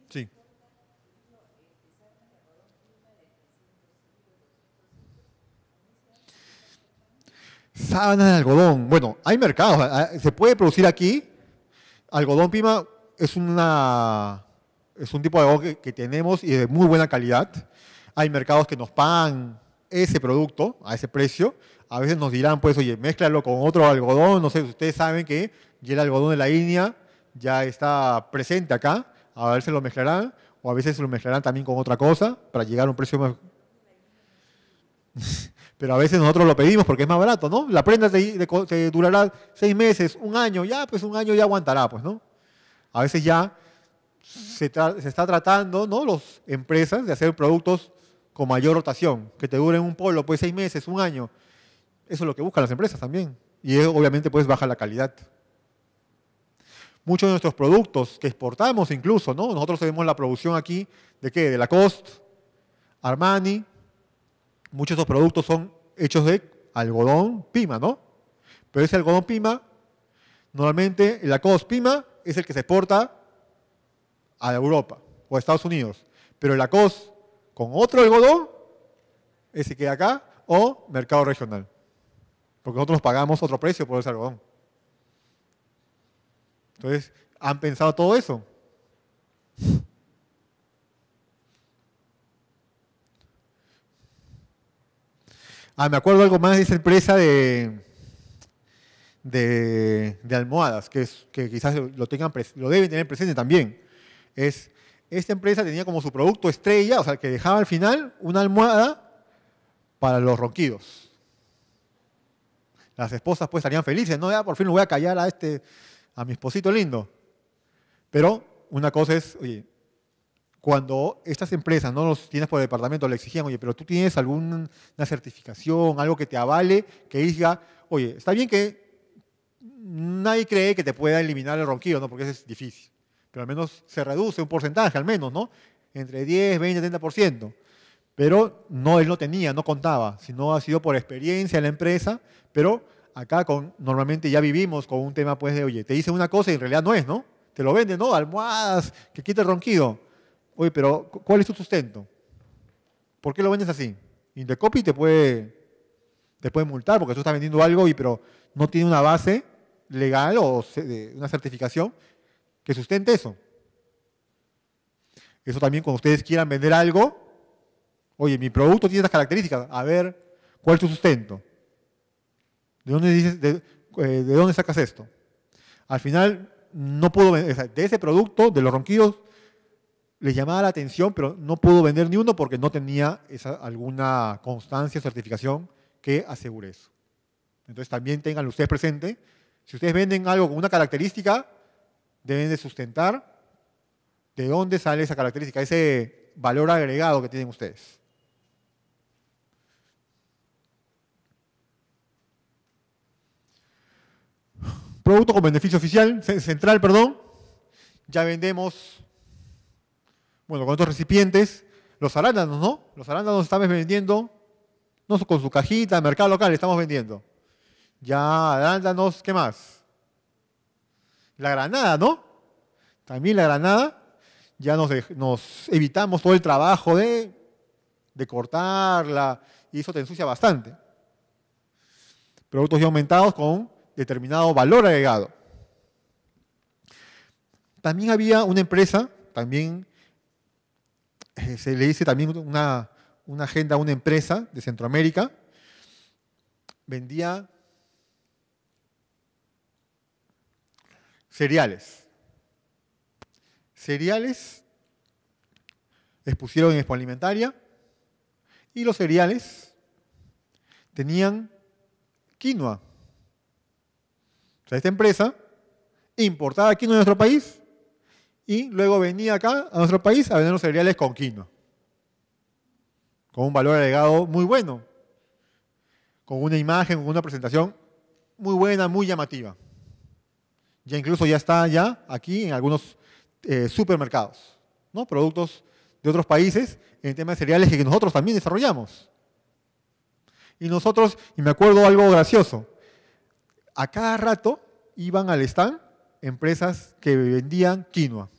Speaker 1: Sí. Sábanas de algodón. Bueno, hay mercados. Eh, eh, se puede producir aquí. Algodón pima es una es un tipo de algodón que tenemos y de muy buena calidad. Hay mercados que nos pagan ese producto a ese precio a veces nos dirán, pues, oye, mézclalo con otro algodón, no sé, ustedes saben que ya el algodón de la línea ya está presente acá, a ver si lo mezclarán, o a veces lo mezclarán también con otra cosa para llegar a un precio más... Pero a veces nosotros lo pedimos porque es más barato, ¿no? La prenda te, durará seis meses, un año, ya, pues un año ya aguantará, pues, ¿no? A veces ya se, se está tratando, ¿no? Las empresas de hacer productos con mayor rotación, que te duren un polo, pues seis meses, un año eso es lo que buscan las empresas también. Y obviamente pues baja la calidad. Muchos de nuestros productos que exportamos incluso, ¿no? Nosotros tenemos la producción aquí de qué? De Lacoste, Armani. Muchos de esos productos son hechos de algodón pima, ¿no? Pero ese algodón pima, normalmente el Lacoste pima es el que se exporta a Europa o a Estados Unidos. Pero el Lacoste con otro algodón, ese que acá, o mercado regional porque nosotros pagamos otro precio por ese algodón. Entonces, ¿han pensado todo eso? Ah, me acuerdo algo más de esa empresa de, de, almohadas, que, es, que quizás lo, tengan, lo deben tener presente también. Es, esta empresa tenía como su producto estrella, o sea, que dejaba al final una almohada para los ronquidos. Las esposas pues estarían felices, no, por fin lo voy a callar a este, a mi esposito lindo. Pero una cosa es, oye, cuando estas empresas no los tienes por departamento, le exigían, oye, pero tú tienes alguna certificación, algo que te avale, que diga, oye, está bien que nadie cree que te pueda eliminar el ronquido, ¿no? Porque eso es difícil. Pero al menos se reduce un porcentaje, al menos, ¿no? Entre 10, 20, 30%. Pero no, él no tenía, no contaba, sino ha sido por experiencia en la empresa, pero acá con, normalmente ya vivimos con un tema pues de, oye, te dice una cosa y en realidad no es, ¿no? Te lo venden, ¿no? Almohadas, que quita el ronquido. Oye, pero ¿cuál es tu sustento? ¿Por qué lo vendes así? Indecopy te puede, te puede multar porque tú estás vendiendo algo y pero no tiene una base legal o una certificación que sustente eso. Eso también cuando ustedes quieran vender algo, Oye, mi producto tiene estas características. A ver, ¿cuál es tu sustento? ¿De dónde, eh, sacas esto? Al final, no puedo vender, de ese producto, de los ronquidos, les llamaba la atención, pero no pudo vender ni uno porque no tenía alguna constancia, certificación que asegure eso. Entonces también tengan ustedes presente, si ustedes venden algo con una característica, deben de sustentar de dónde sale esa característica, ese valor agregado que tienen ustedes. Producto con beneficio oficial, central, perdón. Ya vendemos, bueno, con otros recipientes, los arándanos, ¿no? Los arándanos estamos vendiendo, no con su cajita, mercado local, estamos vendiendo. Ya, arándanos, ¿qué más? La granada, ¿no? También la granada. Ya nos, nos evitamos todo el trabajo de, de cortarla, y eso te ensucia bastante. Productos ya aumentados con determinado valor agregado. También había una empresa, también eh, se le dice también una, una agenda a una empresa de Centroamérica, vendía cereales. Cereales expusieron en Expo Alimentaria y los cereales tenían quinoa esta empresa importaba quinoa en nuestro país y luego venía acá a nuestro país a vender los cereales con quinoa. Con un valor agregado muy bueno. Con una imagen, con una presentación muy buena, muy llamativa. Ya incluso ya está ya aquí en algunos eh, supermercados. ¿no? Productos de otros países en temas de cereales que nosotros también desarrollamos. Y nosotros, y me acuerdo algo gracioso, a cada rato iban al stand empresas que vendían quinoa.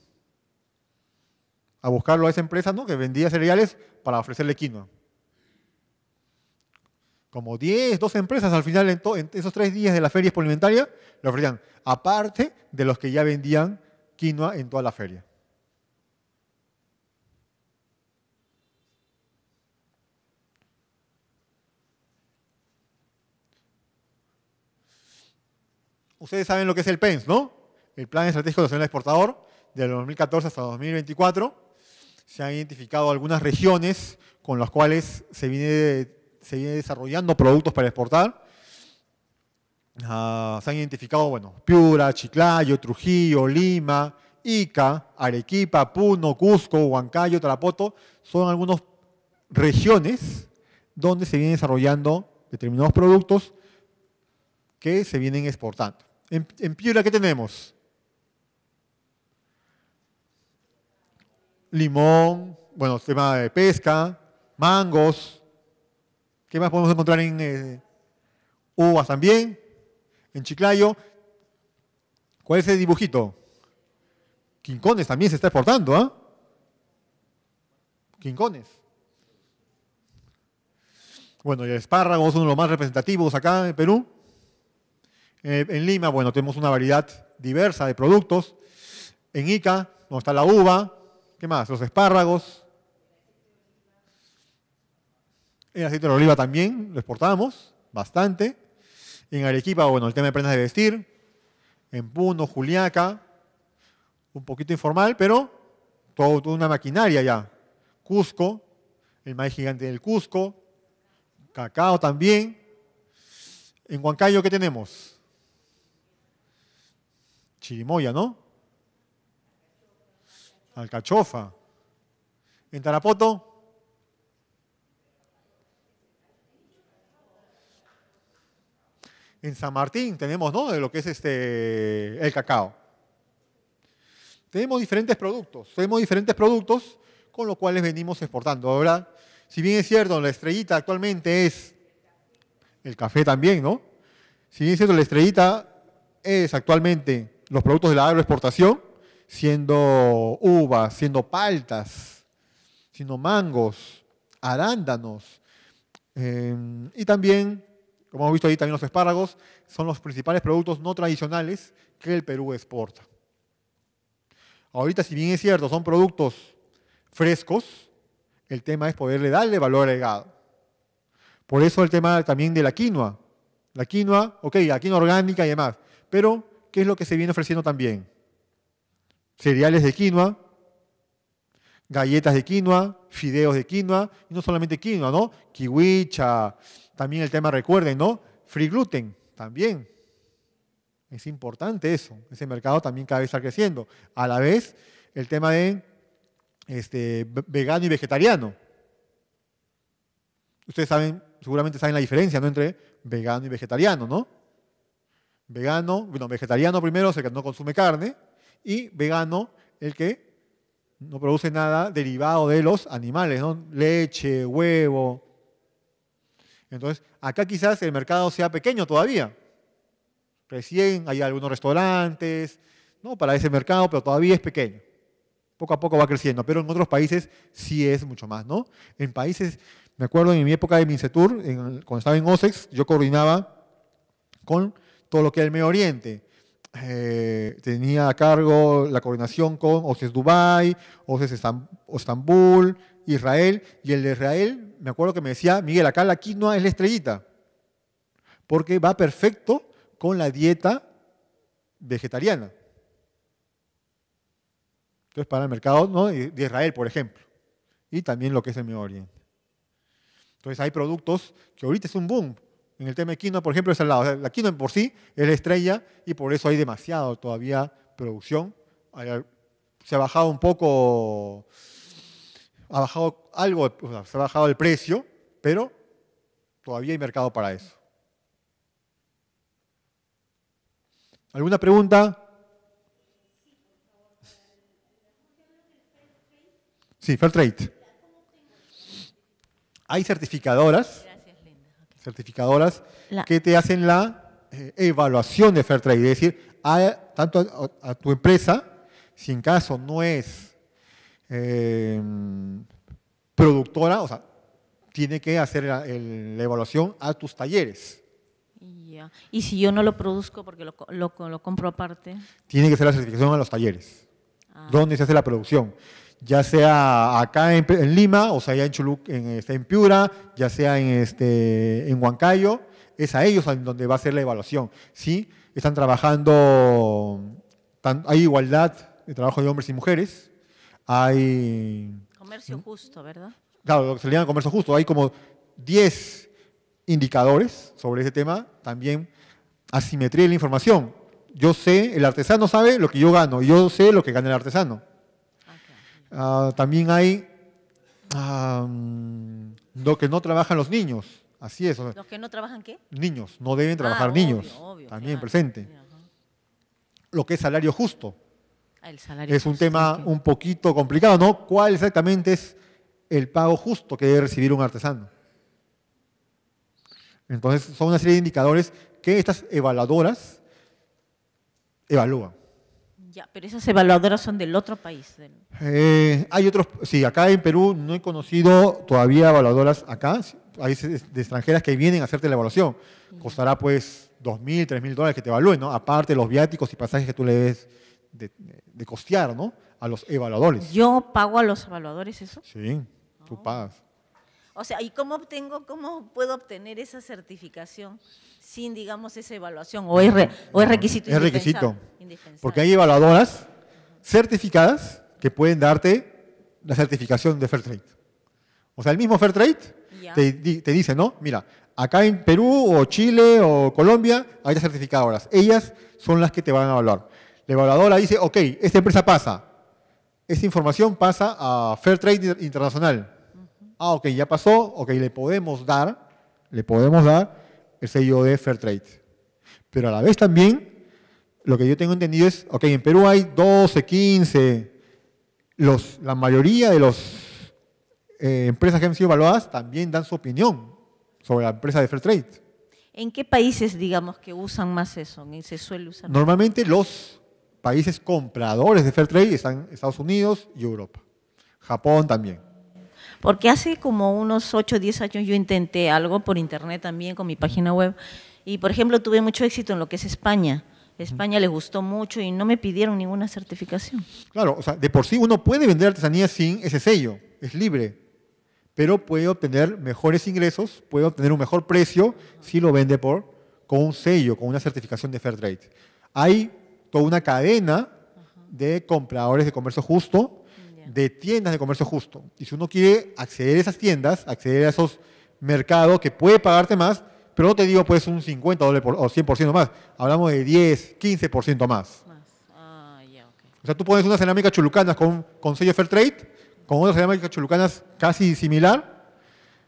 Speaker 1: A buscarlo a esa empresa, ¿no? Que vendía cereales para ofrecerle quinoa. Como 10, 12 empresas al final, en, esos tres días de la feria experimentaria, le ofrecían, aparte de los que ya vendían quinoa en toda la feria. ustedes saben lo que es el PENS, ¿no? El Plan Estratégico Nacional Exportador, de 2014 hasta 2024. Se han identificado algunas regiones con las cuales se viene, desarrollando productos para exportar. Ah, se han identificado, bueno, Piura, Chiclayo, Trujillo, Lima, Ica, Arequipa, Puno, Cusco, Huancayo, Tarapoto, son algunas regiones donde se vienen desarrollando determinados productos que se vienen exportando. En, piola Piura, ¿qué tenemos? Limón, bueno, tema de pesca, mangos. ¿Qué más podemos encontrar en eh, uvas también? En Chiclayo. ¿Cuál es el dibujito? Quincones también se está exportando, ¿ah? Quincones. Bueno, y el espárrago es uno de los más representativos acá en Perú. Eh, en Lima, bueno, tenemos una variedad diversa de productos. En Ica, donde está la uva, ¿qué más? Los espárragos. El aceite de oliva también lo exportamos bastante. En Arequipa, bueno, el tema de prendas de vestir. En Puno, Juliaca, un poquito informal, pero todo, toda una maquinaria ya. Cusco, el maíz gigante del Cusco, cacao también. En Huancayo, ¿qué tenemos? Chirimoya, ¿no? Alcachofa. En Tarapoto. En San Martín tenemos, ¿no? De lo que es este, el cacao. Tenemos diferentes productos, tenemos diferentes productos con los cuales venimos exportando. Ahora, si bien es cierto, la estrellita actualmente es el café también, ¿no? Si bien es cierto, la estrellita es actualmente los productos de la agroexportación, siendo uvas, siendo paltas, siendo mangos, arándanos, em, y también, como hemos visto ahí, también los espárragos, son los principales productos no tradicionales que el Perú exporta. Ahorita, si bien es cierto, son productos frescos, el tema es poderle darle valor agregado. Por eso el tema también de la quinoa. La quinoa, ok, la quinoa orgánica y demás, pero ¿qué es lo que se viene ofreciendo también? Cereales de quinoa, galletas de quinoa, fideos de quinoa, y no solamente quinoa, ¿no? Kiwicha, también el tema, recuerden, ¿no? Free gluten, también. Es importante eso, ese mercado también cada vez está creciendo. A la vez, el tema de este, vegano y vegetariano. Ustedes saben, seguramente saben la diferencia, ¿no? Entre vegano y vegetariano, ¿no? Vegano, bueno, vegetariano primero es el que no consume carne y vegano el que no produce nada derivado de los animales, ¿no? leche, huevo. Entonces, acá quizás el mercado sea pequeño todavía. Recién hay algunos restaurantes, ¿no? Para ese mercado, pero todavía es pequeño. Poco a poco va creciendo, pero en otros países sí es mucho más, ¿no? En países, me acuerdo en mi época de Mincetur, cuando estaba en OSEX, yo coordinaba con todo lo que es el Medio Oriente. Eh, tenía a cargo la coordinación con OCES Dubai, OCES e Estambul, Israel, y el de Israel, me acuerdo que me decía, Miguel, acá la quinoa es la estrellita, porque va perfecto con la dieta vegetariana. Entonces, para el mercado de Israel, por ejemplo, y también lo que es el Medio Oriente. Entonces, hay productos que ahorita es un boom, en el tema de quinoa, por ejemplo, es al lado. la la por sí es la estrella y por eso hay demasiado todavía producción. Se ha bajado un poco, ha bajado algo, se ha bajado el precio, pero todavía hay mercado para eso. ¿Alguna pregunta? Sí, Fairtrade. Hay certificadoras certificadoras que te hacen la eh, evaluación de Fairtrade. Es decir, a, tanto a, tu empresa, si en caso no es em, productora, o sea, tiene que hacer la, evaluación a tus talleres.
Speaker 2: Y si yo no lo produzco porque lo, lo, compro aparte.
Speaker 1: Tiene que ser la certificación a los talleres, dónde ah. donde se hace la producción ya sea acá en, Lima, o sea, ya en Chuluc, este, en, Piura, ya sea en, este, en Huancayo, es a ellos donde va a ser la evaluación. ¿sí? Están trabajando, hay igualdad de trabajo de hombres y mujeres, hay...
Speaker 2: Comercio ¿Mm? justo, ¿verdad?
Speaker 1: Claro, lo que se le llama comercio justo. Hay como 10 indicadores sobre ese tema, también asimetría de la información. Yo sé, el artesano sabe lo que yo gano, yo sé lo que gana el artesano. Ah, también hay lo que no trabajan los niños. Así es. ¿Los
Speaker 2: que no trabajan qué?
Speaker 1: Niños. No deben ah, trabajar niños. también presente. Lo que es salario justo. es un tema un poquito complicado, ¿no? ¿Cuál exactamente es el pago justo que debe recibir un artesano? Entonces, son una serie de indicadores que estas evaluadoras evalúan.
Speaker 2: Ya, pero esas evaluadoras son del otro país.
Speaker 1: Eh, hay otros, sí, acá en Perú no he conocido todavía evaluadoras acá, hay de extranjeras que vienen a hacerte la evaluación. Costará pues 2.000, 3.000 dólares que te evalúen, ¿no? Aparte los viáticos y pasajes que tú le debes de, costear, ¿no? A los evaluadores.
Speaker 2: ¿Yo pago a los evaluadores eso? Sí, tú oh. pagas. O sea, ¿y cómo obtengo, cómo puedo obtener esa certificación sin, digamos, esa evaluación? ¿O es, o es requisito? Es requisito.
Speaker 1: Porque hay evaluadoras certificadas que pueden darte la certificación de Fairtrade. O sea, el mismo Fairtrade te, te, dice, ¿no? Mira, acá en Perú o Chile o Colombia hay las certificadoras. Ellas son las que te van a evaluar. La evaluadora dice, ok, esta empresa pasa. Esta información pasa a Fairtrade Internacional ah, ok, ya pasó, ok, le podemos dar, le podemos dar el sello de Fairtrade. Pero a la vez también, lo que yo tengo entendido es, ok, en Perú hay 12, 15, la mayoría de las eh, empresas que han sido evaluadas también dan su opinión sobre la empresa de Fairtrade.
Speaker 2: ¿En qué países, digamos, que usan más eso? ¿Se suele usar?
Speaker 1: Normalmente los países compradores de Fairtrade están Estados Unidos y Europa. Japón también.
Speaker 2: Porque hace como unos 8 o 10 años yo intenté algo por internet también con mi página web y, por ejemplo, tuve mucho éxito en lo que es España. España le gustó mucho y no me pidieron ninguna certificación.
Speaker 1: Claro, o sea, de por sí uno puede vender artesanía sin ese sello, es libre, pero puede obtener mejores ingresos, puede obtener un mejor precio si lo vende por con un sello, con una certificación de Fair Trade. Hay toda una cadena de compradores de comercio justo de tiendas de comercio justo. Y si uno quiere acceder a esas tiendas, acceder a esos mercados que puede pagarte más, pero no te digo pues un 50 o 100% más, hablamos de 10, 15% más. más. Ah, o sea, tú pones una cerámica chulucanas con, con sello Trade, con otra cerámica chulucanas casi similar,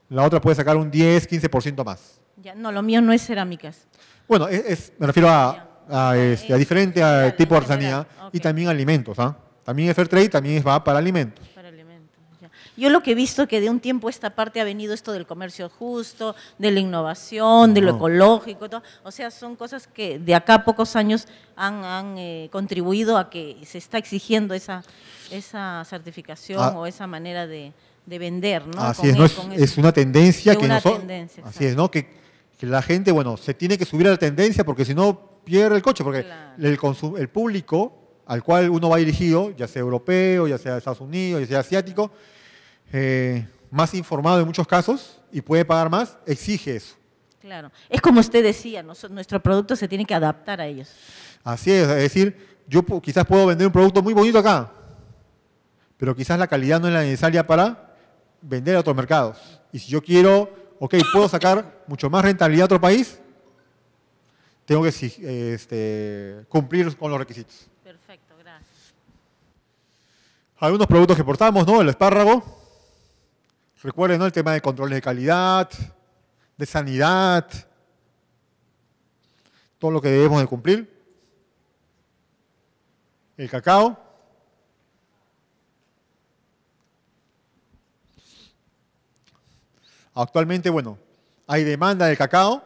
Speaker 1: la otra puede sacar un 10, 15% más.
Speaker 2: Ya, no, lo mío no es cerámicas. Bueno, e, es,
Speaker 1: me refiero a, a, este, diferente tipo de artesanía y también alimentos. ¿ah? También es fair trade, también va para alimentos. Para alimentos.
Speaker 2: Yo lo que he visto que de un tiempo esta parte ha venido esto del comercio justo, de la innovación, de lo ecológico, todo. o sea, son cosas que de acá pocos años han, eh, contribuido a que se está exigiendo esa, certificación ah. o esa manera de, vender, ¿no? Así es, e- Es, una tendencia que una tendencia, así
Speaker 1: es, ¿no? Que, la gente, bueno, se tiene que subir a la tendencia porque si no pierde el coche, porque el público al cual uno va dirigido, ya sea europeo, ya sea de Estados Unidos, ya sea asiático, eh, más informado en muchos casos y puede pagar más, exige eso.
Speaker 2: Claro, es como usted decía, nuestro producto se tiene que adaptar a ellos.
Speaker 1: Así es, es decir, yo quizás puedo vender un producto muy bonito acá, pero quizás la calidad no es la necesaria para vender a otros mercados. Y si yo quiero, ok, puedo sacar mucho más rentabilidad a otro país, tengo que eh, este, cumplir con los requisitos algunos productos que portamos, ¿no? El espárrago. Recuerden, ¿no? El tema de controles de calidad, de sanidad, todo lo que debemos de cumplir. El cacao. Actualmente, bueno, hay demanda del cacao.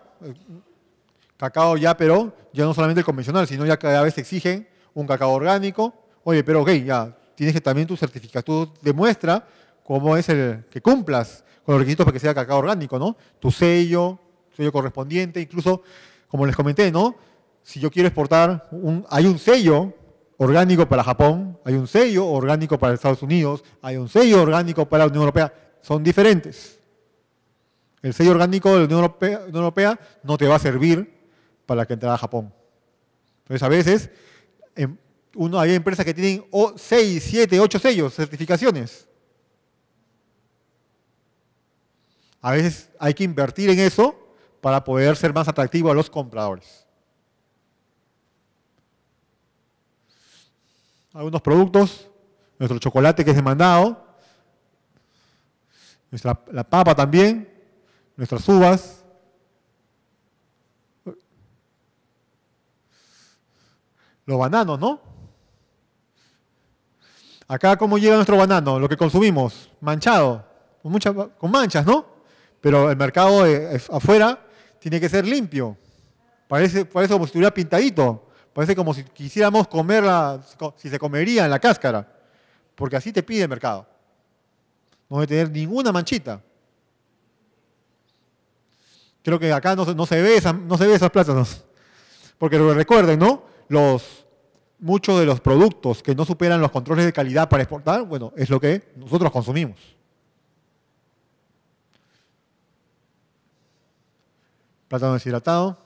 Speaker 1: Cacao ya, pero ya no solamente el convencional, sino ya cada vez exigen un cacao orgánico. Oye, pero ok, ya tienes que también tu certificado demuestra cómo es el que cumplas con los requisitos para que sea cacao orgánico, ¿no? Tu sello, sello correspondiente, incluso, como les comenté, ¿no? Si yo quiero exportar, un, hay un sello orgánico para Japón, hay un sello orgánico para Estados Unidos, hay un sello orgánico para la Unión Europea, son diferentes. El sello orgánico de la Unión Europea, no te va a servir para que entrada a Japón. Entonces, a veces, em, uno, hay empresas que tienen 6, 7, 8 sellos, certificaciones. A veces hay que invertir en eso para poder ser más atractivo a los compradores. Algunos productos, nuestro chocolate que es demandado, nuestra, la papa también, nuestras uvas. Los bananos, ¿no? Acá cómo llega nuestro banano, lo que consumimos, manchado, con, manchas, ¿no? Pero el mercado afuera tiene que ser limpio. Parece, como si estuviera pintadito. Parece como si quisiéramos comerla, si se comería en la cáscara. Porque así te pide el mercado. No debe tener ninguna manchita. Creo que acá no, se, ve no se ve esas plátanos. Porque recuerden, ¿no? Los, muchos de los productos que no superan los controles de calidad para exportar, bueno, es lo que nosotros consumimos. Plátano deshidratado.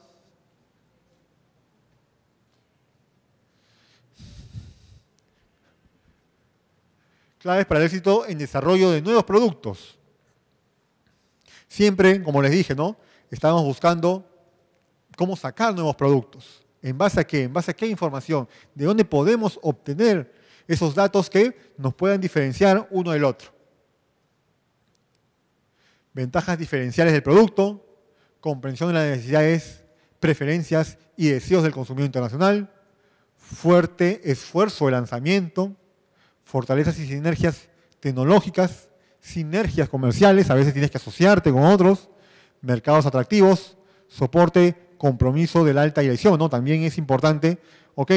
Speaker 1: Claves para el éxito en desarrollo de nuevos productos. Siempre, como les dije, ¿no? Estamos buscando cómo sacar nuevos productos. ¿En base a qué? ¿En base a qué información? ¿De dónde podemos obtener esos datos que nos puedan diferenciar uno del otro? Ventajas diferenciales del producto, comprensión de las necesidades, preferencias y deseos del consumidor internacional, fuerte esfuerzo de lanzamiento, fortalezas y sinergias tecnológicas, sinergias comerciales, a veces tienes que asociarte con otros, mercados atractivos, soporte compromiso de la alta dirección, ¿no? También es importante, ok,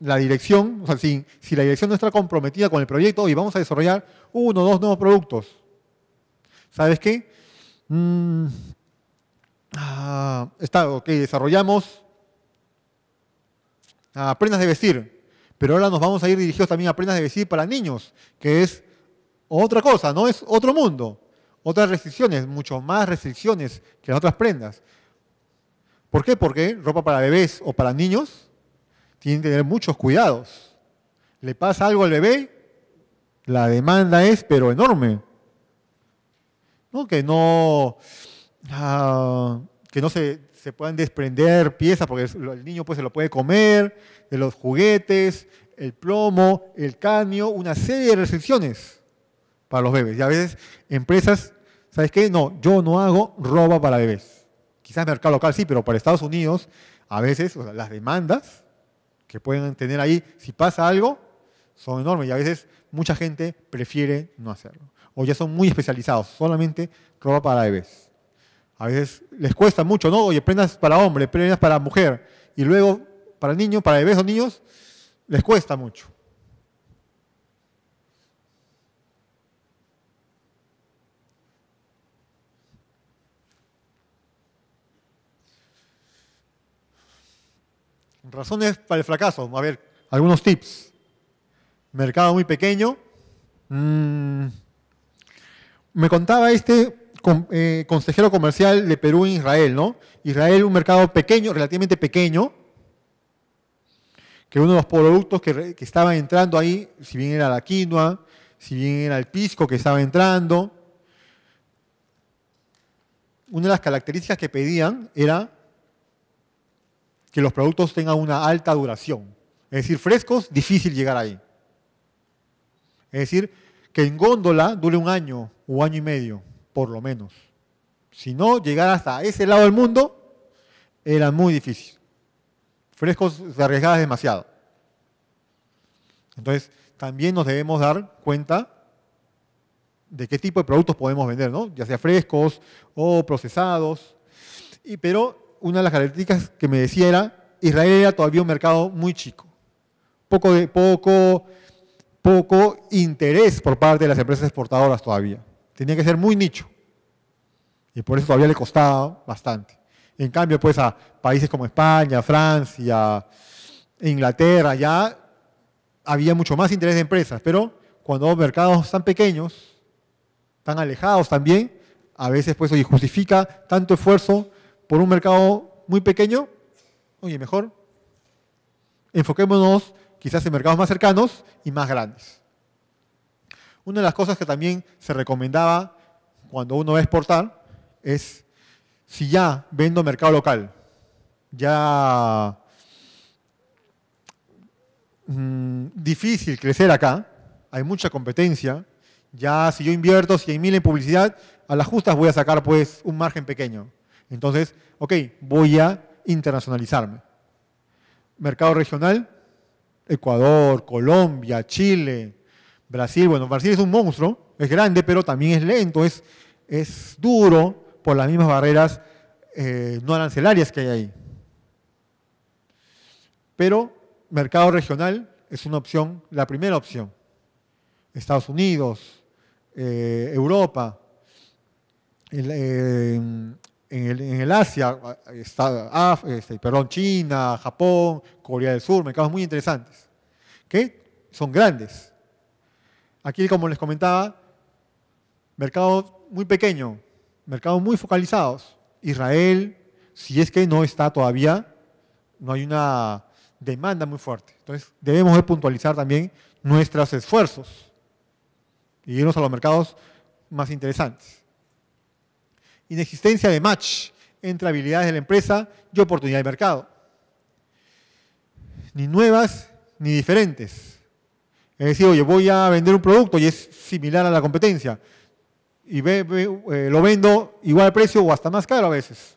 Speaker 1: la dirección, o sea, si, si la dirección no está comprometida con el proyecto y vamos a desarrollar uno o dos nuevos productos, ¿sabes qué? Mm, ah, está, ok, desarrollamos ah, prendas de vestir, pero ahora nos vamos a ir dirigidos también a prendas de vestir para niños, que es otra cosa, ¿no? Es otro mundo, otras restricciones, mucho más restricciones que las otras prendas. ¿Por qué? Porque ropa para bebés o para niños tienen que tener muchos cuidados. Le pasa algo al bebé, la demanda es pero enorme. ¿No? Que no, ah, que no se, se puedan desprender piezas porque el niño pues se lo puede comer, de los juguetes, el plomo, el caño, una serie de restricciones para los bebés. Y a veces empresas, ¿sabes qué? No, yo no hago ropa para bebés quizás mercado local sí, pero para Estados Unidos, a veces las demandas que pueden tener ahí, si pasa algo, son enormes y a veces mucha gente prefiere no hacerlo. O ya son muy especializados, solamente ropa para bebés. A veces les cuesta mucho, ¿no? Oye, prendas para hombre, prendas para mujer, y luego para niños, para bebés o niños, les cuesta mucho. razones para el fracaso. A ver, algunos tips. Mercado muy pequeño. Mm, me contaba este eh, consejero comercial de Perú en Israel, ¿no? Israel, un mercado pequeño, relativamente pequeño, que uno de los productos que, que estaban entrando ahí, si bien era la quinoa, si bien era el pisco que estaba entrando, una de las características que pedían era que los productos tengan una alta duración. Es decir, frescos, difícil llegar ahí. Es decir, que en góndola dure un año o año y medio, por lo menos. Si no, llegar hasta ese lado del mundo era muy difícil. Frescos se arriesgaba demasiado. Entonces, también nos debemos dar cuenta de qué tipo de productos podemos vender, ¿no? Ya sea frescos o procesados. pero una de las características que me decía era, Israel era todavía un mercado muy chico, poco, poco, poco interés por parte de las empresas exportadoras todavía. Tenía que ser muy nicho. Y por eso todavía le costaba bastante. En cambio, pues a países como España, Francia, Inglaterra, ya había mucho más interés de empresas, pero cuando los mercados tan pequeños, tan alejados también, a veces pues justifica tanto esfuerzo por un mercado muy pequeño, oye, mejor enfoquémonos quizás en mercados más cercanos y más grandes. Una de las cosas que también se recomendaba cuando uno va a exportar es si ya vendo mercado local, ya mm, difícil crecer acá, hay mucha competencia, ya si yo invierto hay mil en publicidad, a las justas voy a sacar pues un margen pequeño. Entonces, ok, voy a internacionalizarme. Mercado regional, Ecuador, Colombia, Chile, Brasil. Bueno, Brasil es un monstruo, es grande, pero también es lento, es, es duro por las mismas barreras eh, no arancelarias que hay ahí. Pero mercado regional es una opción, la primera opción. Estados Unidos, eh, Europa, el, eh, en el, en Asia, ah, está, este, perdón, China, Japón, Corea del Sur, mercados muy interesantes, que son grandes. Aquí, como les comentaba, mercados muy pequeños, mercados muy focalizados. Israel, si es que no está todavía, no hay una demanda muy fuerte. Entonces, debemos puntualizar también nuestros esfuerzos y irnos a los mercados más interesantes. Inexistencia de match entre habilidades de la empresa y oportunidad de mercado. Ni nuevas ni diferentes. Es decir, oye, voy a vender un producto y es similar a la competencia. Y eh, lo vendo igual al precio o hasta más caro a veces.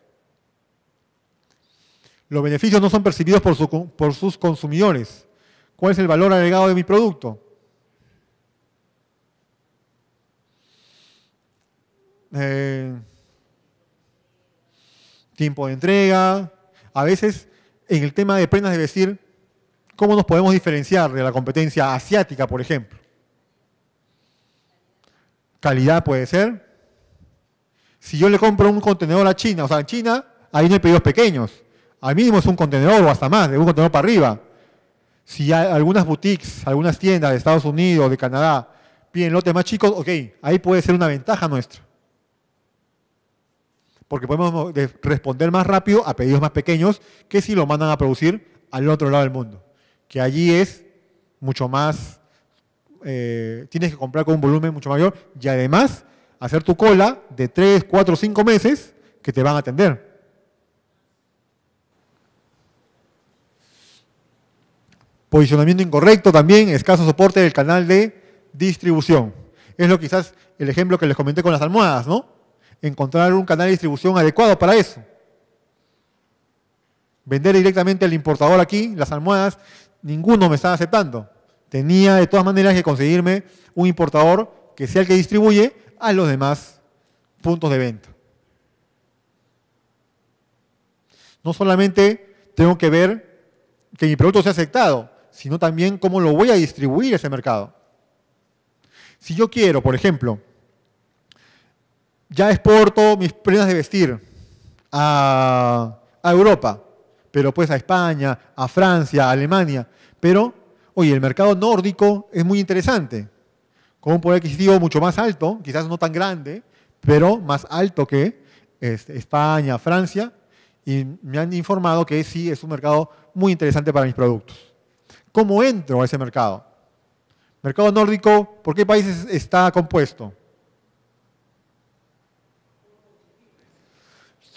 Speaker 1: Los beneficios no son percibidos por, por sus consumidores. ¿Cuál es el valor agregado de mi producto? Eh, tiempo de entrega. A veces en el tema de prendas de decir, ¿cómo nos podemos diferenciar de la competencia asiática, por ejemplo? Calidad puede ser. Si yo le compro un contenedor a China, o sea, en China ahí no hay pedidos pequeños. Al mínimo es un contenedor o hasta más, de un contenedor para arriba. Si hay algunas boutiques, algunas tiendas de Estados Unidos, de Canadá, piden lotes más chicos, ok, ahí puede ser una ventaja nuestra porque podemos responder más rápido a pedidos más pequeños que si lo mandan a producir al otro lado del mundo, que allí es mucho más, eh, tienes que comprar con un volumen mucho mayor y además hacer tu cola de 3, 4, 5 meses que te van a atender. Posicionamiento incorrecto también, escaso soporte del canal de distribución. Es lo quizás el ejemplo que les comenté con las almohadas, ¿no? encontrar un canal de distribución adecuado para eso. Vender directamente al importador aquí, las almohadas, ninguno me estaba aceptando. Tenía de todas maneras que conseguirme un importador que sea el que distribuye a los demás puntos de venta. No solamente tengo que ver que mi producto sea aceptado, sino también cómo lo voy a distribuir ese mercado. Si yo quiero, por ejemplo, ya exporto mis prendas de vestir a, Europa, pero pues a España, a Francia, a Alemania. Pero, oye, el mercado nórdico es muy interesante, con un poder adquisitivo mucho más alto, quizás no tan grande, pero más alto que este, España, Francia, y me han informado que sí es un mercado muy interesante para mis productos. ¿Cómo entro a ese mercado? Mercado nórdico, ¿por qué países está compuesto?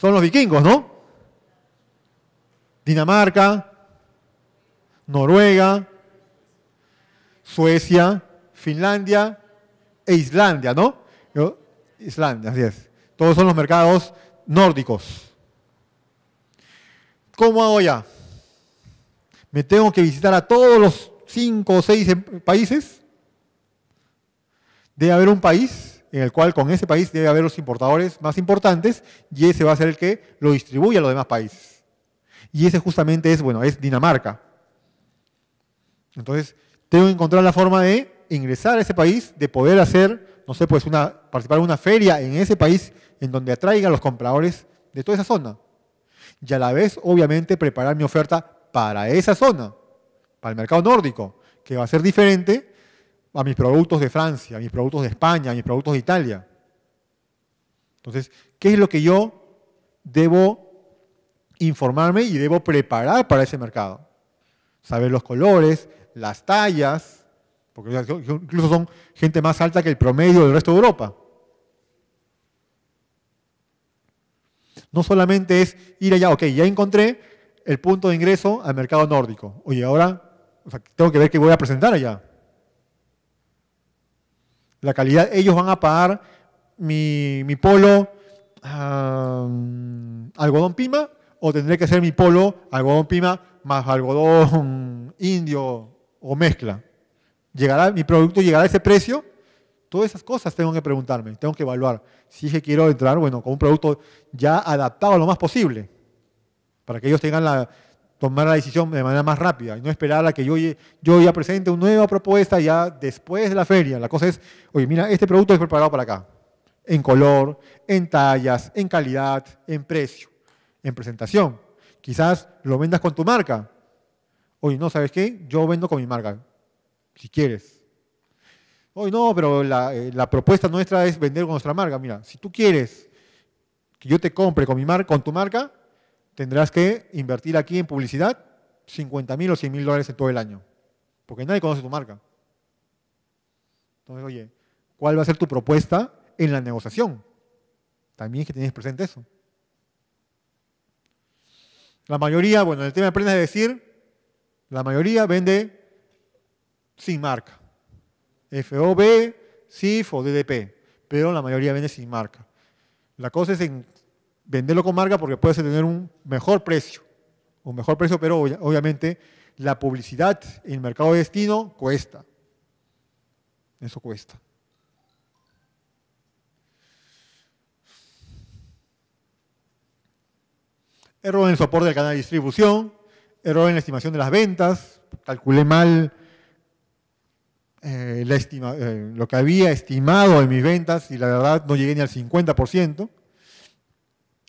Speaker 1: son los vikingos, ¿no? Dinamarca, Noruega, Suecia, Finlandia e Islandia, ¿no? Islandia, así es. Todos son los mercados nórdicos. ¿Cómo hago ya? ¿Me tengo que visitar a todos los cinco o seis em- países? ¿Debe haber un país en el cual con ese país debe haber los importadores más importantes y ese va a ser el que lo distribuye a los demás países. Y ese justamente es, bueno, es Dinamarca. Entonces, tengo que encontrar la forma de ingresar a ese país, de poder hacer, no sé, pues una, participar en una feria en ese país en donde atraiga a los compradores de toda esa zona. Y a la vez, obviamente, preparar mi oferta para esa zona, para el mercado nórdico, que va a ser diferente a mis productos de Francia, a mis productos de España, a mis productos de Italia. Entonces, ¿qué es lo que yo debo informarme y debo preparar para ese mercado? Saber los colores, las tallas, porque incluso son gente más alta que el promedio del resto de Europa. No solamente es ir allá, ok, ya encontré el punto de ingreso al mercado nórdico. Oye, ahora tengo que ver qué voy a presentar allá la calidad. Ellos van a pagar mi, polo algodón pima o tendré que ser mi polo algodón pima más algodón indio o mezcla. ¿Llegará, mi producto llegará a ese precio? Todas esas cosas tengo que preguntarme, tengo que evaluar. Si es que quiero entrar, bueno, con un producto ya adaptado a lo más posible, para que ellos tengan la, tomar la decisión de manera más rápida y no esperar a que yo, yo ya presente una nueva propuesta ya después de la feria. La cosa es, oye, mira, este producto es preparado para acá, en color, en tallas, en calidad, en precio, en presentación. Quizás lo vendas con tu marca. Oye, no, ¿sabes qué? Yo vendo con mi marca, si quieres. Oye, no, pero la, eh, propuesta nuestra es vender con nuestra marca. Mira, si tú quieres que yo te compre con, mi mar con tu marca, tendrás que invertir aquí en publicidad 50.000 o 100 mil dólares en todo el año, porque nadie conoce tu marca. Entonces, oye, ¿cuál va a ser tu propuesta en la negociación? También es que tienes presente eso. La mayoría, bueno, el tema de a decir, la mayoría vende sin marca. FOB, CIF o DDP, pero la mayoría vende sin marca. La cosa es en venderlo con marca porque puedes tener un mejor precio, un mejor precio, pero obviamente la publicidad en el mercado de destino cuesta. Eso cuesta. Error en el soporte del canal de distribución, error en la estimación de las ventas, calculé mal eh, la estima, eh, lo que había estimado en mis ventas y la verdad no llegué ni al 50%.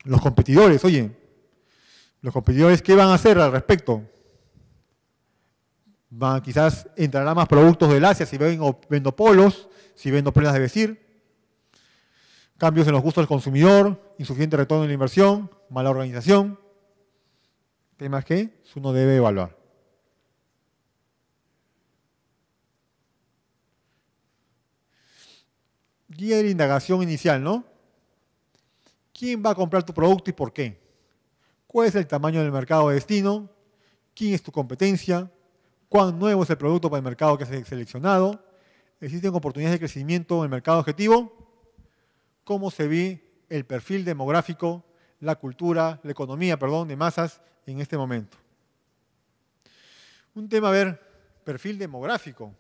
Speaker 1: Los competidores, oye, los competidores, ¿qué van a hacer al respecto? Van, quizás entrarán más productos del Asia, si vendo, vendo polos, si vendo prendas de vestir, cambios en los gustos del consumidor, insuficiente retorno en la inversión, mala organización, temas que uno debe evaluar. Guía de la indagación inicial, ¿no? quién va a comprar tu producto y por qué, cuál es el tamaño del mercado de destino, quién es tu competencia, cuán nuevo es el producto para el mercado que has seleccionado, existen oportunidades de crecimiento en el mercado objetivo, cómo se ve el perfil demográfico, la cultura, la economía, perdón, de masas en este momento. Un tema, a ver, perfil demográfico.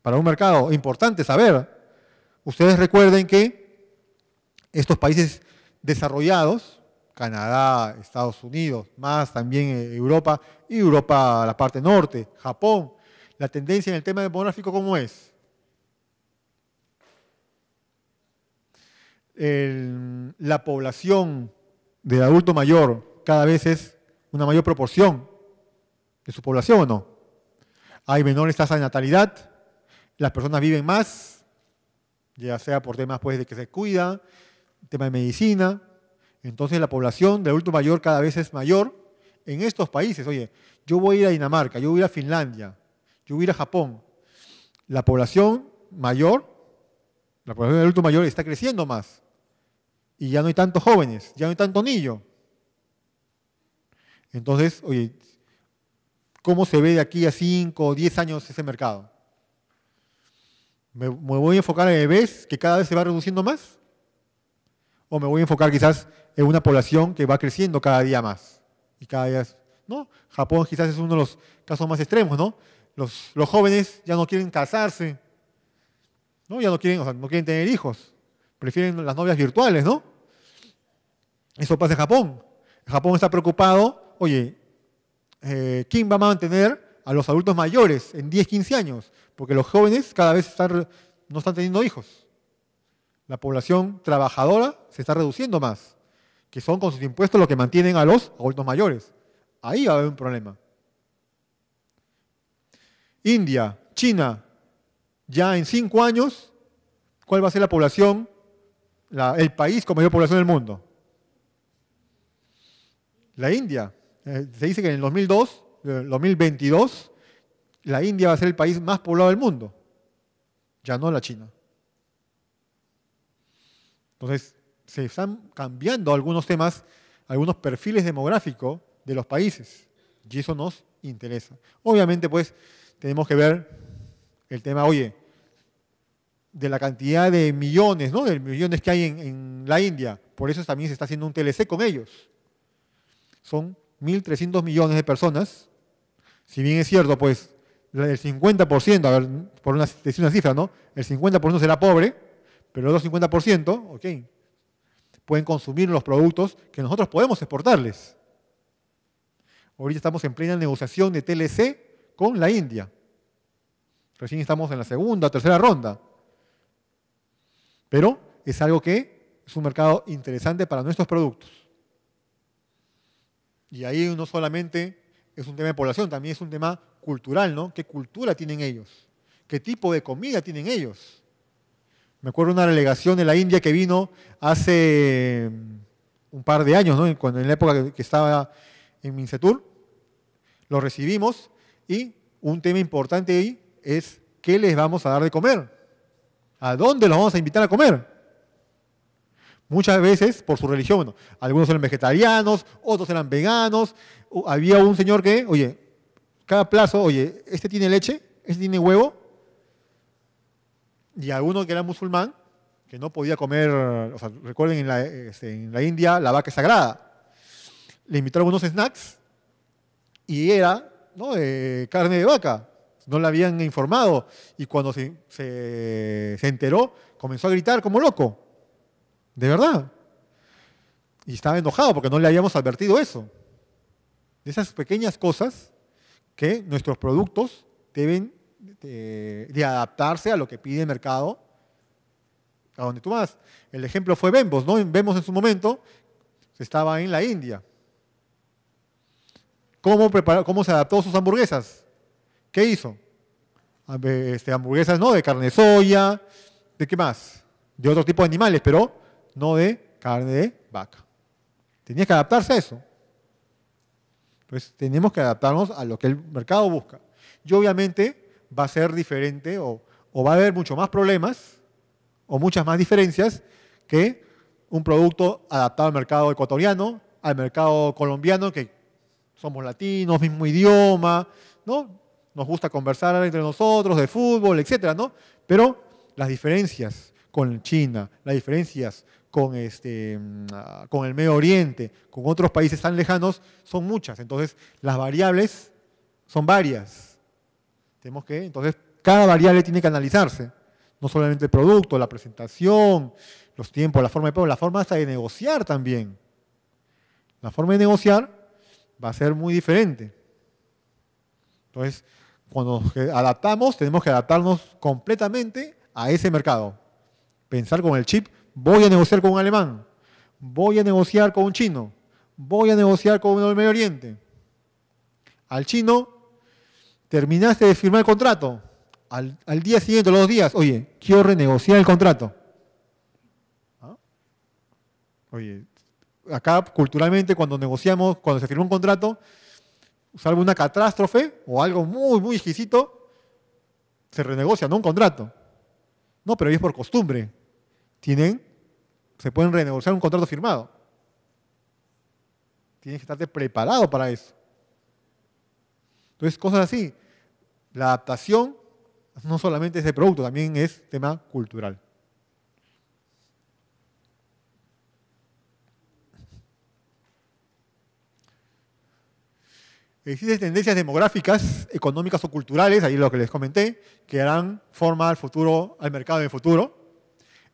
Speaker 1: Para un mercado, importante saber. Ustedes recuerden que estos países desarrollados, Canadá, Estados Unidos, más también eh, Europa y Europa, la parte norte, Japón. La tendencia en el tema demográfico, ¿cómo es? la población del adulto mayor cada vez es una mayor proporción de su población o no. Hay menores tasas de natalidad, las personas viven más, ya sea por temas pues, de que se cuidan, tema de medicina, entonces la población de adulto mayor cada vez es mayor en estos países. Oye, yo voy a ir a Dinamarca, yo voy a ir a Finlandia, yo voy a ir a Japón. La población mayor, la población de adulto mayor está creciendo más. Y ya no hay tantos jóvenes, ya no hay tanto niño. Entonces, oye, ¿cómo se ve de aquí a 5 o 10 años ese mercado? ¿Me, ¿Me voy a enfocar en bebés que cada vez se va reduciendo más? o me voy a enfocar quizás en una población que va creciendo cada día más. Y cada día, ¿no? Japón quizás es uno de los casos más extremos, ¿no? Los, jóvenes ya no quieren casarse, ¿no? Ya no quieren, no quieren tener hijos, prefieren las novias virtuales, ¿no? Eso pasa en Japón. Japón está preocupado, oye, eh, ¿quién va a mantener a los adultos mayores en 10, 15 años? Porque los jóvenes cada vez están, no están teniendo hijos la población trabajadora se está reduciendo más, que son con sus impuestos lo que mantienen a los adultos mayores. Ahí va a haber un problema. India, China, ya en cinco años, ¿cuál va a ser la población, el país con mayor población del mundo? La India. Eh, se dice que en el 2002, el 2022, la India va a ser el país más poblado del mundo. Ya no la China. Entonces, se están cambiando algunos temas, algunos perfiles demográficos de los países, y eso nos interesa. Obviamente, pues, tenemos que ver el tema, oye, de la cantidad de millones, ¿no? De millones que hay en, la India. Por eso también se está haciendo un TLC con ellos. Son 1.300 millones de personas. Si bien es cierto, pues, el 50%, a ver, por una, decir una cifra, ¿no? El 50% será pobre, pero el otro 50%, ok, pueden consumir los productos que nosotros podemos exportarles. Ahorita estamos en plena negociación de TLC con la India. Recién estamos en la segunda, tercera ronda. Pero es algo que es un mercado interesante para nuestros productos. Y ahí no solamente es un tema de población, también es un tema cultural, ¿no? ¿Qué cultura tienen ellos? ¿Qué tipo de comida tienen ellos? Me acuerdo una delegación de la India que vino hace mm, un par de años, Cuando, en la época que estaba en Minsetur lo recibimos y un tema importante ahí es qué les vamos a dar de comer. ¿A dónde los vamos a invitar a comer? Muchas veces por su religión, algunos eran vegetarianos, otros eran veganos. Había un señor que, oye, cada plazo, oye, este tiene leche, este tiene huevo, y a uno que era musulmán, que no podía comer, o sea, recuerden en la, este, India, la vaca es sagrada. Le invitaron unos snacks y era ¿no? carne de vaca. No la habían informado y cuando se, se, se enteró comenzó a gritar como loco. De verdad. Y estaba enojado porque no le habíamos advertido eso. De esas pequeñas cosas que nuestros productos deben de, adaptarse a lo que pide el mercado, a donde tú vas. El ejemplo fue Bembos, ¿no? Vemos en su momento, estaba en la India. ¿Cómo, cómo se adaptó sus hamburguesas? ¿Qué hizo? Este, hamburguesas, ¿no? De carne de soya, ¿de qué más? De otro tipo de animales, pero no de carne de vaca. Tenías que adaptarse a eso. Pues, tenemos que adaptarnos a lo que el mercado busca. Yo, obviamente, va a ser diferente o, va a haber mucho más problemas o muchas más diferencias que un producto adaptado al mercado ecuatoriano, al mercado colombiano, que somos latinos, mismo idioma, ¿no? Nos gusta conversar entre nosotros de fútbol, etcétera, ¿no? Pero las diferencias con China, las diferencias con, este, mm, con el Medio Oriente, con otros países tan lejanos, son muchas. Entonces, las variables son varias. Tenemos que, entonces, cada variable tiene que analizarse. No solamente el producto, la presentación, los tiempos, la forma de pago, la forma hasta de negociar también. La forma de negociar va a ser muy diferente. Entonces, cuando nos adaptamos, tenemos que adaptarnos completamente a ese mercado. Pensar con el chip, voy a negociar con un alemán, voy a negociar con un chino, voy a negociar con uno del Medio Oriente. Al chino terminaste de firmar el contrato. Al, día siguiente, los dos días, oye, quiero renegociar el contrato. ¿Ah? Oye, acá culturalmente cuando negociamos, cuando se firma un contrato, salvo una catástrofe o algo muy, muy exquisito, se renegocia, no un contrato. No, pero es por costumbre. Tienen, se pueden renegociar un contrato firmado. Tienes que estarte preparado para eso. Entonces, cosas así la adaptación no solamente es de producto, también es tema cultural. Existen tendencias demográficas, económicas o culturales, ahí es lo que les comenté, que harán forma al futuro, al mercado del futuro.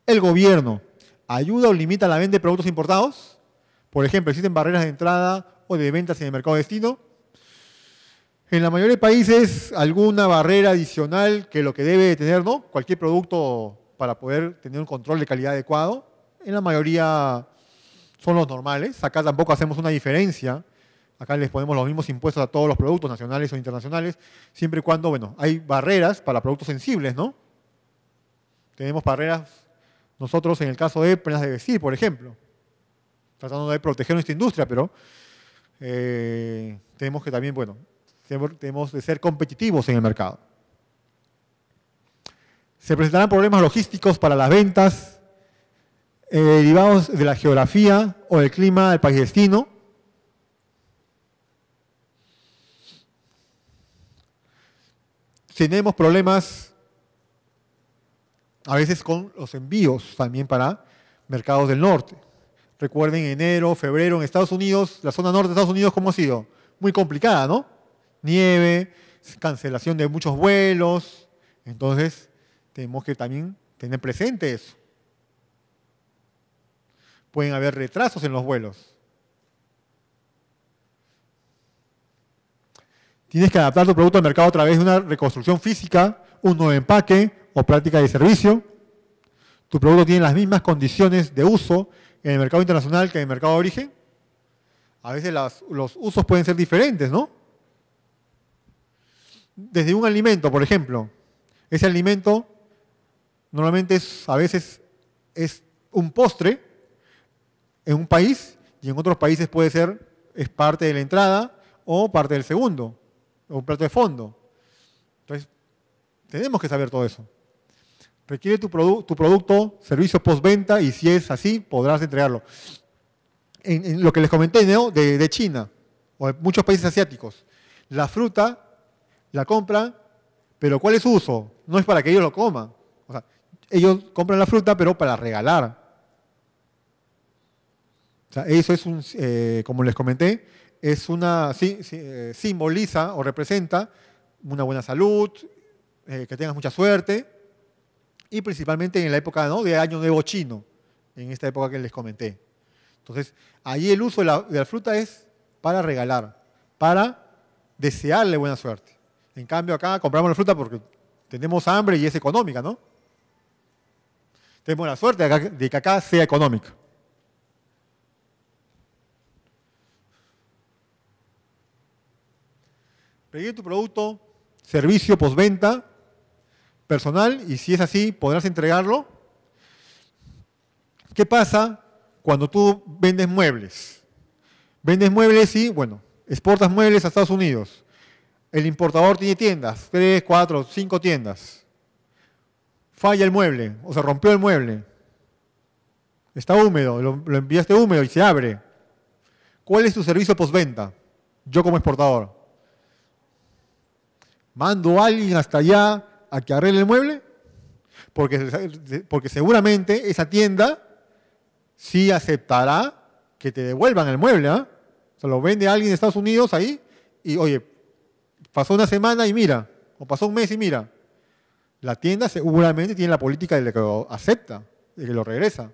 Speaker 1: El gobierno ayuda o limita la venta de productos importados. Por ejemplo, existen barreras de entrada o de ventas en el mercado de destino en la mayoría de países alguna barrera adicional que lo que debe tener ¿no? cualquier producto para poder tener un control de calidad adecuado. En la mayoría son los normales. Acá tampoco hacemos una diferencia. Acá les ponemos los mismos impuestos a todos los productos nacionales o internacionales, siempre y cuando, bueno, hay barreras para productos sensibles, ¿no? Tenemos barreras nosotros en el caso de prendas de vestir, por ejemplo, tratando de proteger nuestra industria, pero eh, tenemos que también, bueno, tenemos de ser competitivos en el mercado. Se presentarán problemas logísticos para las ventas eh, derivados de la geografía o del clima del país destino. Tenemos problemas a veces con los envíos también para mercados del norte. Recuerden enero, febrero en Estados Unidos, la zona norte de Estados Unidos, ¿cómo ha sido? Muy complicada, ¿no? nieve, cancelación de muchos vuelos. Entonces, tenemos que también tener presente eso. Pueden haber retrasos en los vuelos. Tienes que adaptar tu producto al mercado a través de una reconstrucción física, un nuevo empaque o práctica de servicio. Tu producto tiene las mismas condiciones de uso en el mercado internacional que en el mercado de origen. A veces los usos pueden ser diferentes, ¿no? desde un alimento, por ejemplo. Ese alimento normalmente es, a veces es un postre en un país y en otros países puede ser, es parte de la entrada o parte del segundo, o un plato de fondo. Entonces, tenemos que saber todo eso. Requiere tu, tu producto, servicio postventa y si es así, podrás entregarlo. En, lo que les comenté de, de China o de muchos países asiáticos, la fruta la compran, pero ¿cuál es su uso? No es para que ellos lo coman. O sea, ellos compran la fruta, pero para regalar. O sea, eso es un, eh, como les comenté, es una, eh, simboliza o representa una buena salud, eh, que tengas mucha suerte, y principalmente en la época de Año Nuevo Chino, en esta época que les comenté. Entonces, ahí el uso de la fruta es para regalar, para desearle buena suerte. En cambio, acá compramos la fruta porque tenemos hambre y es económica, ¿no? Tenemos la suerte de, que acá sea económica. Pedir tu producto, servicio postventa, personal, y si es así, podrás entregarlo. ¿Qué pasa cuando tú vendes muebles? Vendes muebles y, bueno, exportas muebles a Estados Unidos. El importador tiene tiendas, tres, cuatro, cinco tiendas. Falla el mueble o se rompió el mueble. Está húmedo, lo, enviaste húmedo y se abre. ¿Cuál es tu servicio postventa? Yo como exportador. ¿Mando a alguien hasta allá a que arregle el mueble? Porque, porque seguramente esa tienda sí aceptará que te devuelvan el mueble. se ¿ah? O sea, lo vende alguien de Estados Unidos ahí y, oye, Pasó una semana y mira, o pasó un mes y mira. La tienda seguramente tiene la política de que lo acepta, de que lo regresa.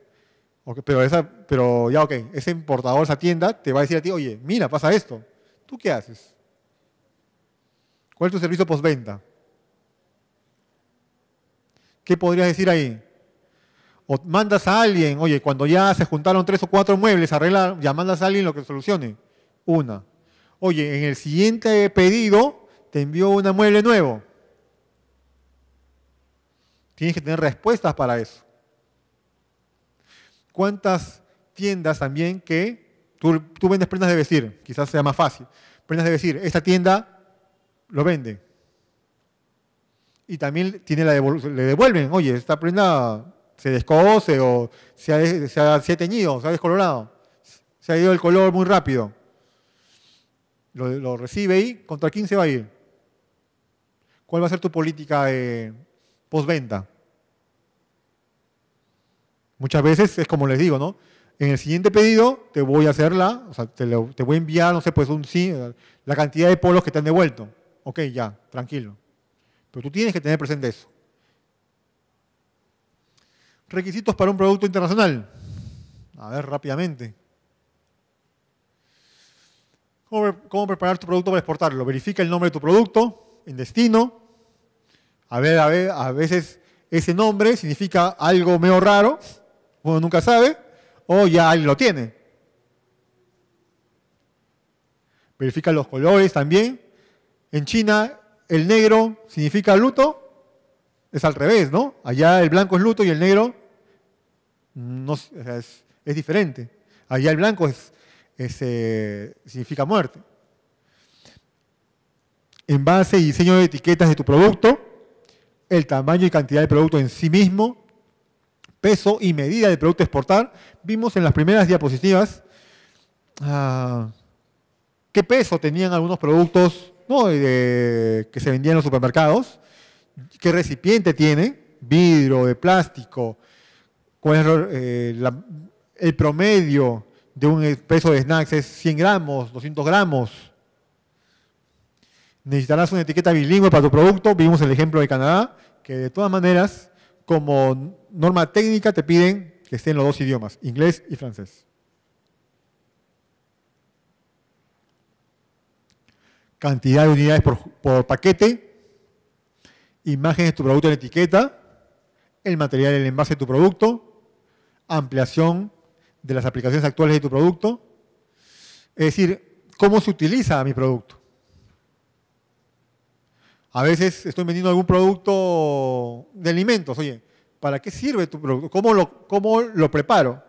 Speaker 1: pero, esa, pero ya, ok, ese importador, esa tienda, te va a decir a ti, oye, mira, pasa esto. ¿Tú qué haces? ¿Cuál es tu servicio postventa? ¿Qué podrías decir ahí? O mandas a alguien, oye, cuando ya se juntaron tres o cuatro muebles, arreglar, ya mandas a alguien lo que solucione. Una. Oye, en el siguiente pedido, te envió un mueble nuevo. Tienes que tener respuestas para eso. ¿Cuántas tiendas también que tú, vendes prendas de vestir? Quizás sea más fácil. Prendas de vestir. Esta tienda lo vende. Y también tiene la le devuelven. Oye, esta prenda se descoce o se ha, teñido, se ha descolorado. Se ha ido el color muy rápido. Lo, recibe y contra quién se va a ir. ¿Cuál va a ser tu política de postventa? Muchas veces es como les digo, ¿no? En el siguiente pedido te voy a hacer la, o sea, te, voy a enviar, no sé, pues un sí, la cantidad de polos que te han devuelto. Ok, ya, tranquilo. Pero tú tienes que tener presente eso. Requisitos para un producto internacional. A ver, rápidamente. cómo preparar tu producto para exportarlo? Verifica el nombre de tu producto, en destino. A ver, a ver, a veces ese nombre significa algo medio raro, uno nunca sabe, o ya alguien lo tiene. Verifica los colores también. En China, el negro significa luto. Es al revés, ¿no? Allá el blanco es luto y el negro no, es, diferente. Allá el blanco es, eh, significa muerte envase y diseño de etiquetas de tu producto, el tamaño y cantidad del producto en sí mismo, peso y medida del producto a exportar. Vimos en las primeras diapositivas ah, qué peso tenían algunos productos que se vendían en los supermercados, qué recipiente tiene, vidrio, de plástico, cuál es eh, el promedio de un peso de snacks es 100 gramos, 200 gramos, Necesitarás una etiqueta bilingüe para tu producto. Vimos el ejemplo de Canadá, que de todas maneras, como norma técnica, te piden que estén los dos idiomas, inglés y francés. Cantidad de unidades por, paquete, imágenes de tu producto en etiqueta, el material, el envase de tu producto, ampliación de las aplicaciones actuales de tu producto, es decir, cómo se utiliza mi producto. A veces estoy vendiendo algún producto de alimentos. Oye, ¿para qué sirve tu producto? ¿Cómo lo, cómo lo preparo?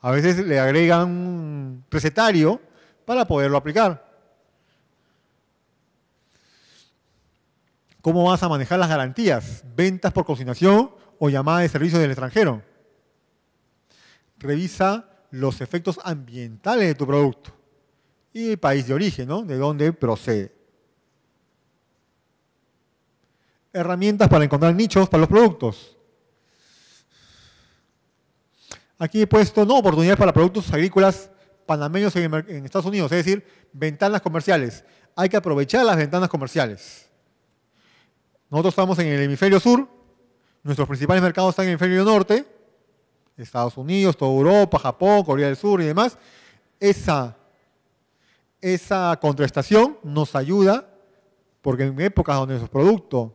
Speaker 1: A veces le agregan un recetario para poderlo aplicar. ¿Cómo vas a manejar las garantías? ¿Ventas por cocinación o llamada de servicios del extranjero? Revisa los efectos ambientales de tu producto y el país de origen, ¿no? De dónde procede. herramientas para encontrar nichos para los productos. Aquí he puesto no oportunidades para productos agrícolas panameños en, Estados Unidos, es decir, ventanas comerciales. Hay que aprovechar las ventanas comerciales. Nosotros estamos en el hemisferio sur, nuestros principales mercados están en el hemisferio norte, Estados Unidos, toda Europa, Japón, Corea del Sur y demás. Esa, esa nos ayuda porque en épocas donde esos productos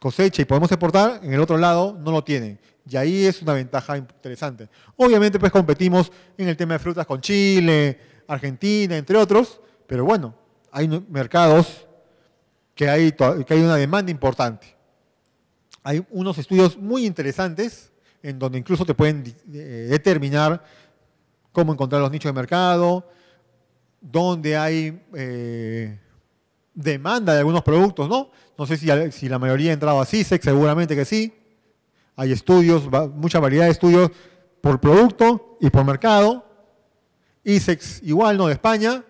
Speaker 1: cosecha y podemos exportar, en el otro lado no lo tienen. Y ahí es una ventaja interesante. Obviamente, pues competimos en el tema de frutas con Chile, Argentina, entre otros, pero bueno, hay mercados que hay, que hay una demanda importante. Hay unos estudios muy interesantes en donde incluso te pueden eh, determinar cómo encontrar los nichos de mercado, dónde hay eh, demanda de algunos productos, ¿no? No sé si, la mayoría ha entrado a CISEC, e seguramente que sí. Hay estudios, mucha variedad de estudios por producto y por mercado. ISEX igual, ¿no? De España.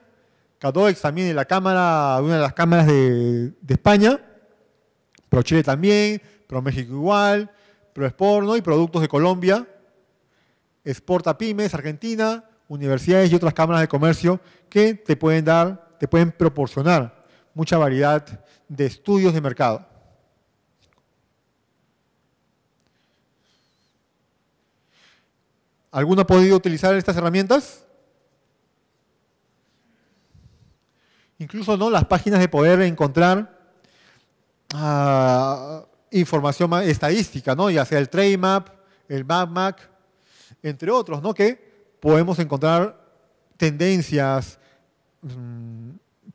Speaker 1: Catoex también es la cámara, una de las cámaras de, España. ProChile también, pro México igual, Sport, ¿no? Y productos de Colombia. Exporta Pymes, Argentina, universidades y otras cámaras de comercio que te pueden dar, te pueden proporcionar mucha variedad de estudios de mercado. ¿Alguno ha podido utilizar estas herramientas? Incluso no las páginas de poder encontrar ah, información estadística, ¿no? ya sea el Trademap, el MapMac, entre otros, ¿no? que podemos encontrar tendencias, mm,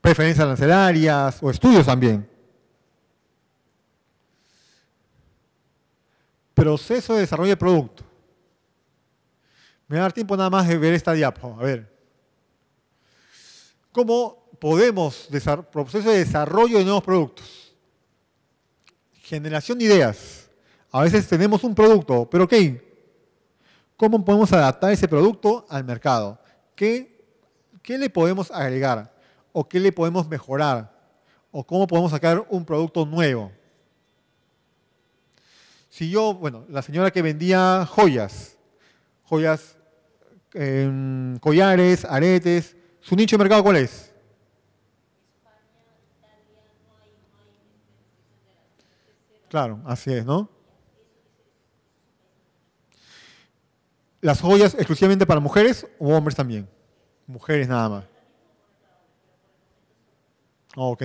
Speaker 1: preferencias lancelarias o estudios también. Proceso de desarrollo de producto. Me va a dar tiempo nada más de ver esta diapo. A ver. ¿Cómo podemos, proceso de desarrollo de nuevos productos? Generación de ideas. A veces tenemos un producto, pero ¿qué? ¿Cómo podemos adaptar ese producto al mercado? ¿Qué, qué le podemos agregar? o qué le podemos mejorar o cómo podemos sacar un producto nuevo. Si yo, bueno, la señora que vendía joyas, joyas, em, collares, aretes, ¿su nicho de mercado cuál es? Claro, así es, ¿no? ¿Las joyas exclusivamente para mujeres o hombres también? Mujeres nada más. Ok.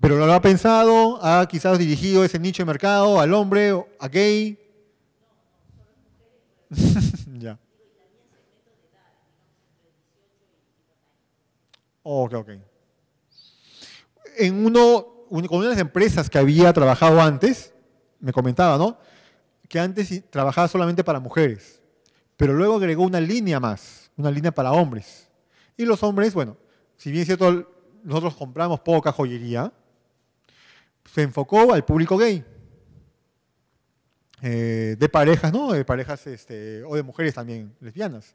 Speaker 1: Pero lo ha pensado, ha quizás dirigido ese nicho de mercado al hombre, a gay. ya. Ok, ok. En uno, con una de las empresas que había trabajado antes, me comentaba, ¿no? Que antes trabajaba solamente para mujeres, pero luego agregó una línea más, una línea para hombres. Y los hombres, bueno, si bien es cierto, nosotros compramos poca joyería, se enfocó al público gay. Eh, de parejas, ¿no? De parejas este, o de mujeres también lesbianas.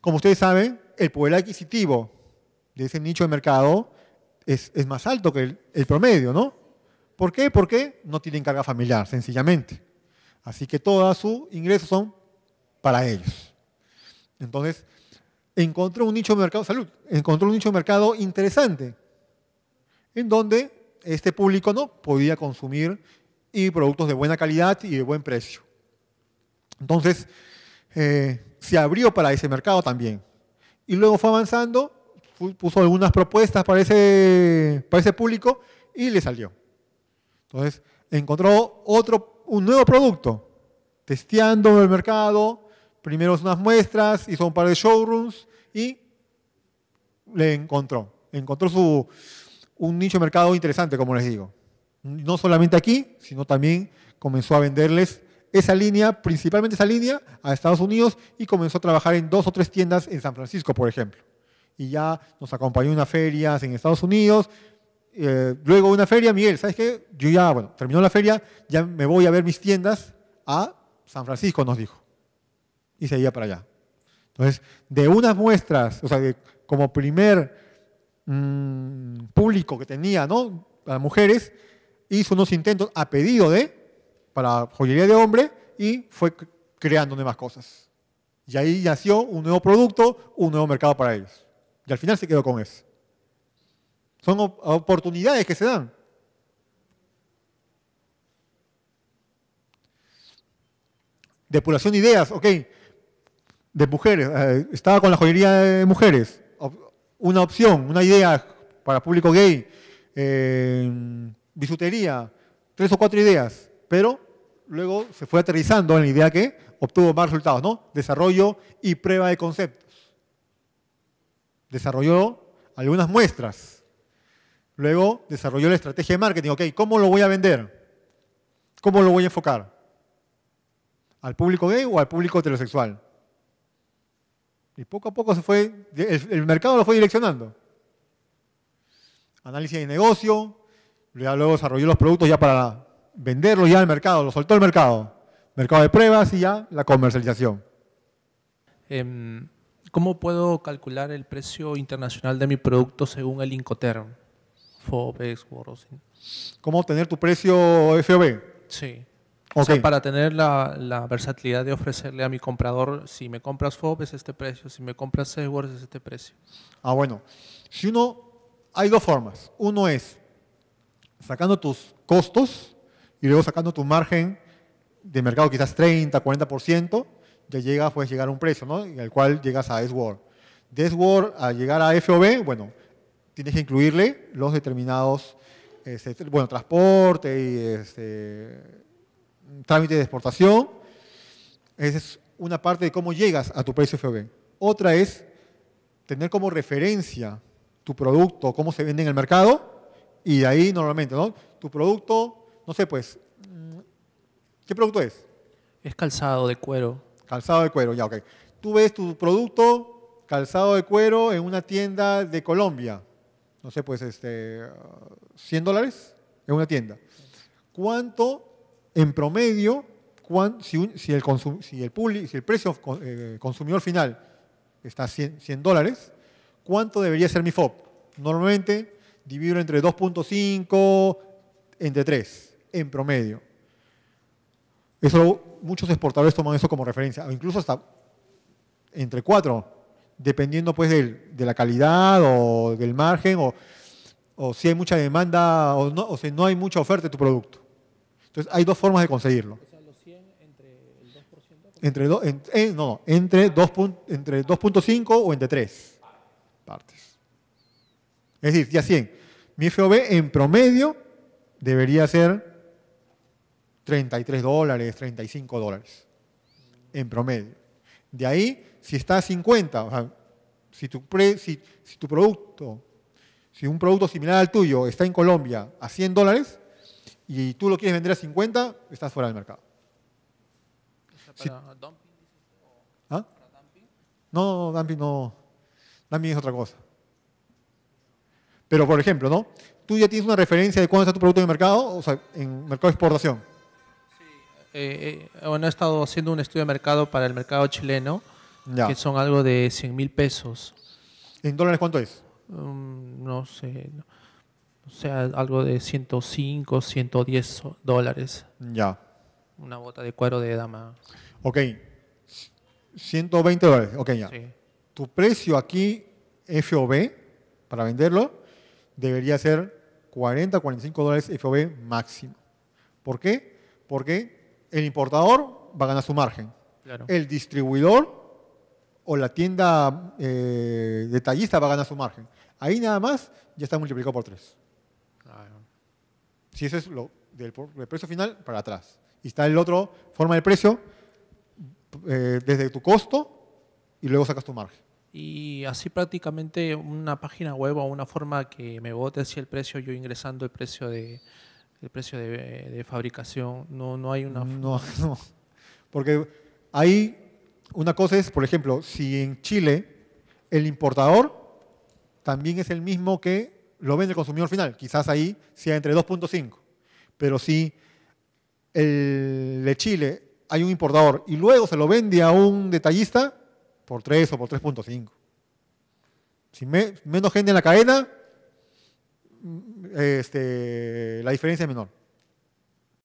Speaker 1: Como ustedes saben, el poder adquisitivo de ese nicho de mercado es, más alto que el, promedio, ¿no? ¿Por qué? Porque no tienen carga familiar, sencillamente. Así que todos sus ingresos son para ellos. Entonces, encontró un nicho de mercado, salud, encontró un nicho de mercado interesante, en donde este público no podía consumir y productos de buena calidad y de buen precio. Entonces, eh, se abrió para ese mercado también. Y luego fue avanzando, puso algunas propuestas para ese, ese público y le salió. Entonces, encontró otro, un nuevo producto, testeando el mercado, Primero unas muestras, hizo un par de showrooms y le encontró. Encontró un nicho de mercado interesante, como les digo. No solamente aquí, sino también comenzó a venderles esa línea, principalmente esa línea, a Estados Unidos y comenzó a trabajar en dos o tres tiendas en San Francisco, por ejemplo. Y ya nos acompañó en unas ferias en Estados Unidos. Eh, luego una feria, Miguel, ¿sabes qué? Yo ya, bueno, terminó la feria, ya me voy a ver mis tiendas a San Francisco, nos dijo y se iba para allá. Entonces, de unas muestras, o sea, como primer mm, público que tenía, ¿no? las mujeres, hizo unos intentos a pedido de, para joyería de hombre, y fue creando nuevas cosas. Y ahí nació un nuevo producto, un nuevo mercado para ellos. Y al final se quedó con eso. Son oportunidades que se dan. Depuración de ideas, ok de mujeres, eh, estaba con la joyería de mujeres, una opción, una idea para público gay, eh, bisutería, tres o cuatro ideas, pero luego se fue aterrizando en la idea que obtuvo más resultados, ¿no? Desarrollo y prueba de conceptos. Desarrolló algunas muestras. Luego desarrolló la estrategia de marketing. Ok, ¿cómo lo voy a vender? ¿Cómo lo voy a enfocar? ¿Al público gay o al público heterosexual? Y poco a poco se fue, el, mercado lo fue direccionando. Análisis de negocio, luego desarrolló los productos ya para venderlos ya al mercado, lo soltó al mercado. Mercado de pruebas y ya la comercialización. Em, ¿Cómo puedo calcular el precio internacional de mi producto según el Incoterm? FOB, ¿Cómo obtener tu precio FOB? Sí. O sea, para tener la, versatilidad de ofrecerle a mi comprador, si me compras FOB es este precio, si me compras S-Word es este precio. Ah, bueno. Si uno, hay dos formas. Uno es sacando tus costos y luego sacando tu margen de mercado, quizás 30, 40%, ya llega, puedes llegar a un precio, ¿no? En el cual llegas a S-World. De SWORD al llegar a FOB, bueno, tienes que incluirle los determinados, este, bueno, transporte y... Este, trámite de exportación. Esa es una parte de cómo llegas a tu precio FOB. Otra es tener como referencia tu producto, cómo se vende en el mercado, y ahí normalmente, ¿no? Tu producto, no sé, pues, mm, ¿qué producto es? Es calzado de cuero. Calzado de cuero, ya, ok. Tú ves tu producto calzado de cuero en una tienda de Colombia, no sé, pues, este, 100 dólares en una tienda. ¿Cuánto en promedio, si, el precio eh, consumidor final está a 100, dólares, ¿cuánto debería ser mi FOB? Normalmente divido entre 2.5, entre 3, en promedio. muchos exportadores toman eso como referencia, o incluso hasta entre 4, dependiendo pues de la calidad o del margen o, si hay mucha demanda o si no hay mucha oferta de tu producto. Entonces, hay dos formas de conseguirlo. los 100 entre el 2%. Eh, no, entre 2.5 o entre 3 partes. Es decir, ya 100. Mi FOB en promedio debería ser 33 dólares, 35 dólares. En promedio. De ahí, si está a 50, o sea, si tu, si tu producto, si un producto similar al tuyo está en Colombia a 100 dólares, y tú lo quieres vender a 50, estás fuera del mercado. ¿Para dumping? ¿Ah? dumping? No, dumping no. Dumping es otra cosa. Pero, por ejemplo, ¿no? Tú ya tienes una referencia de cuándo está tu producto en el mercado, o sea, en mercado de exportación. Sí, eh, eh, bueno, he estado haciendo un estudio de mercado para el mercado chileno, que son algo de 100 mil pesos. ¿En dólares cuánto es? Mm, no sé o sea, algo de 105, 110 dólares. Ya. Una bota de cuero de dama. Ok. 120 dólares, ok, ya. Tu precio aquí, FOB, para venderlo, debería ser 40, 45 dólares FOB máximo. ¿Por qué? Porque el importador va a ganar su margen. El distribuidor o la tienda eh, detallista va a ganar su margen. Ahí nada más ya está multiplicado por 3. Si ese es lo del, precio final, para atrás. Y está el otro, forma de precio, eh, desde tu costo y luego sacas tu margen. Y así prácticamente una página web o una forma que me vote si el precio, yo ingresando el precio de, el precio de, fabricación, no, no hay una... No, no. Porque ahí una cosa es, por ejemplo, si en Chile el importador también es el mismo que lo vende el consumidor final. Quizás ahí sea entre 2.5. Pero si el de Chile hay un importador y luego se lo vende a un detallista, por 3 o por 3.5. Si menos gente en la cadena, mm, este, la diferencia es menor.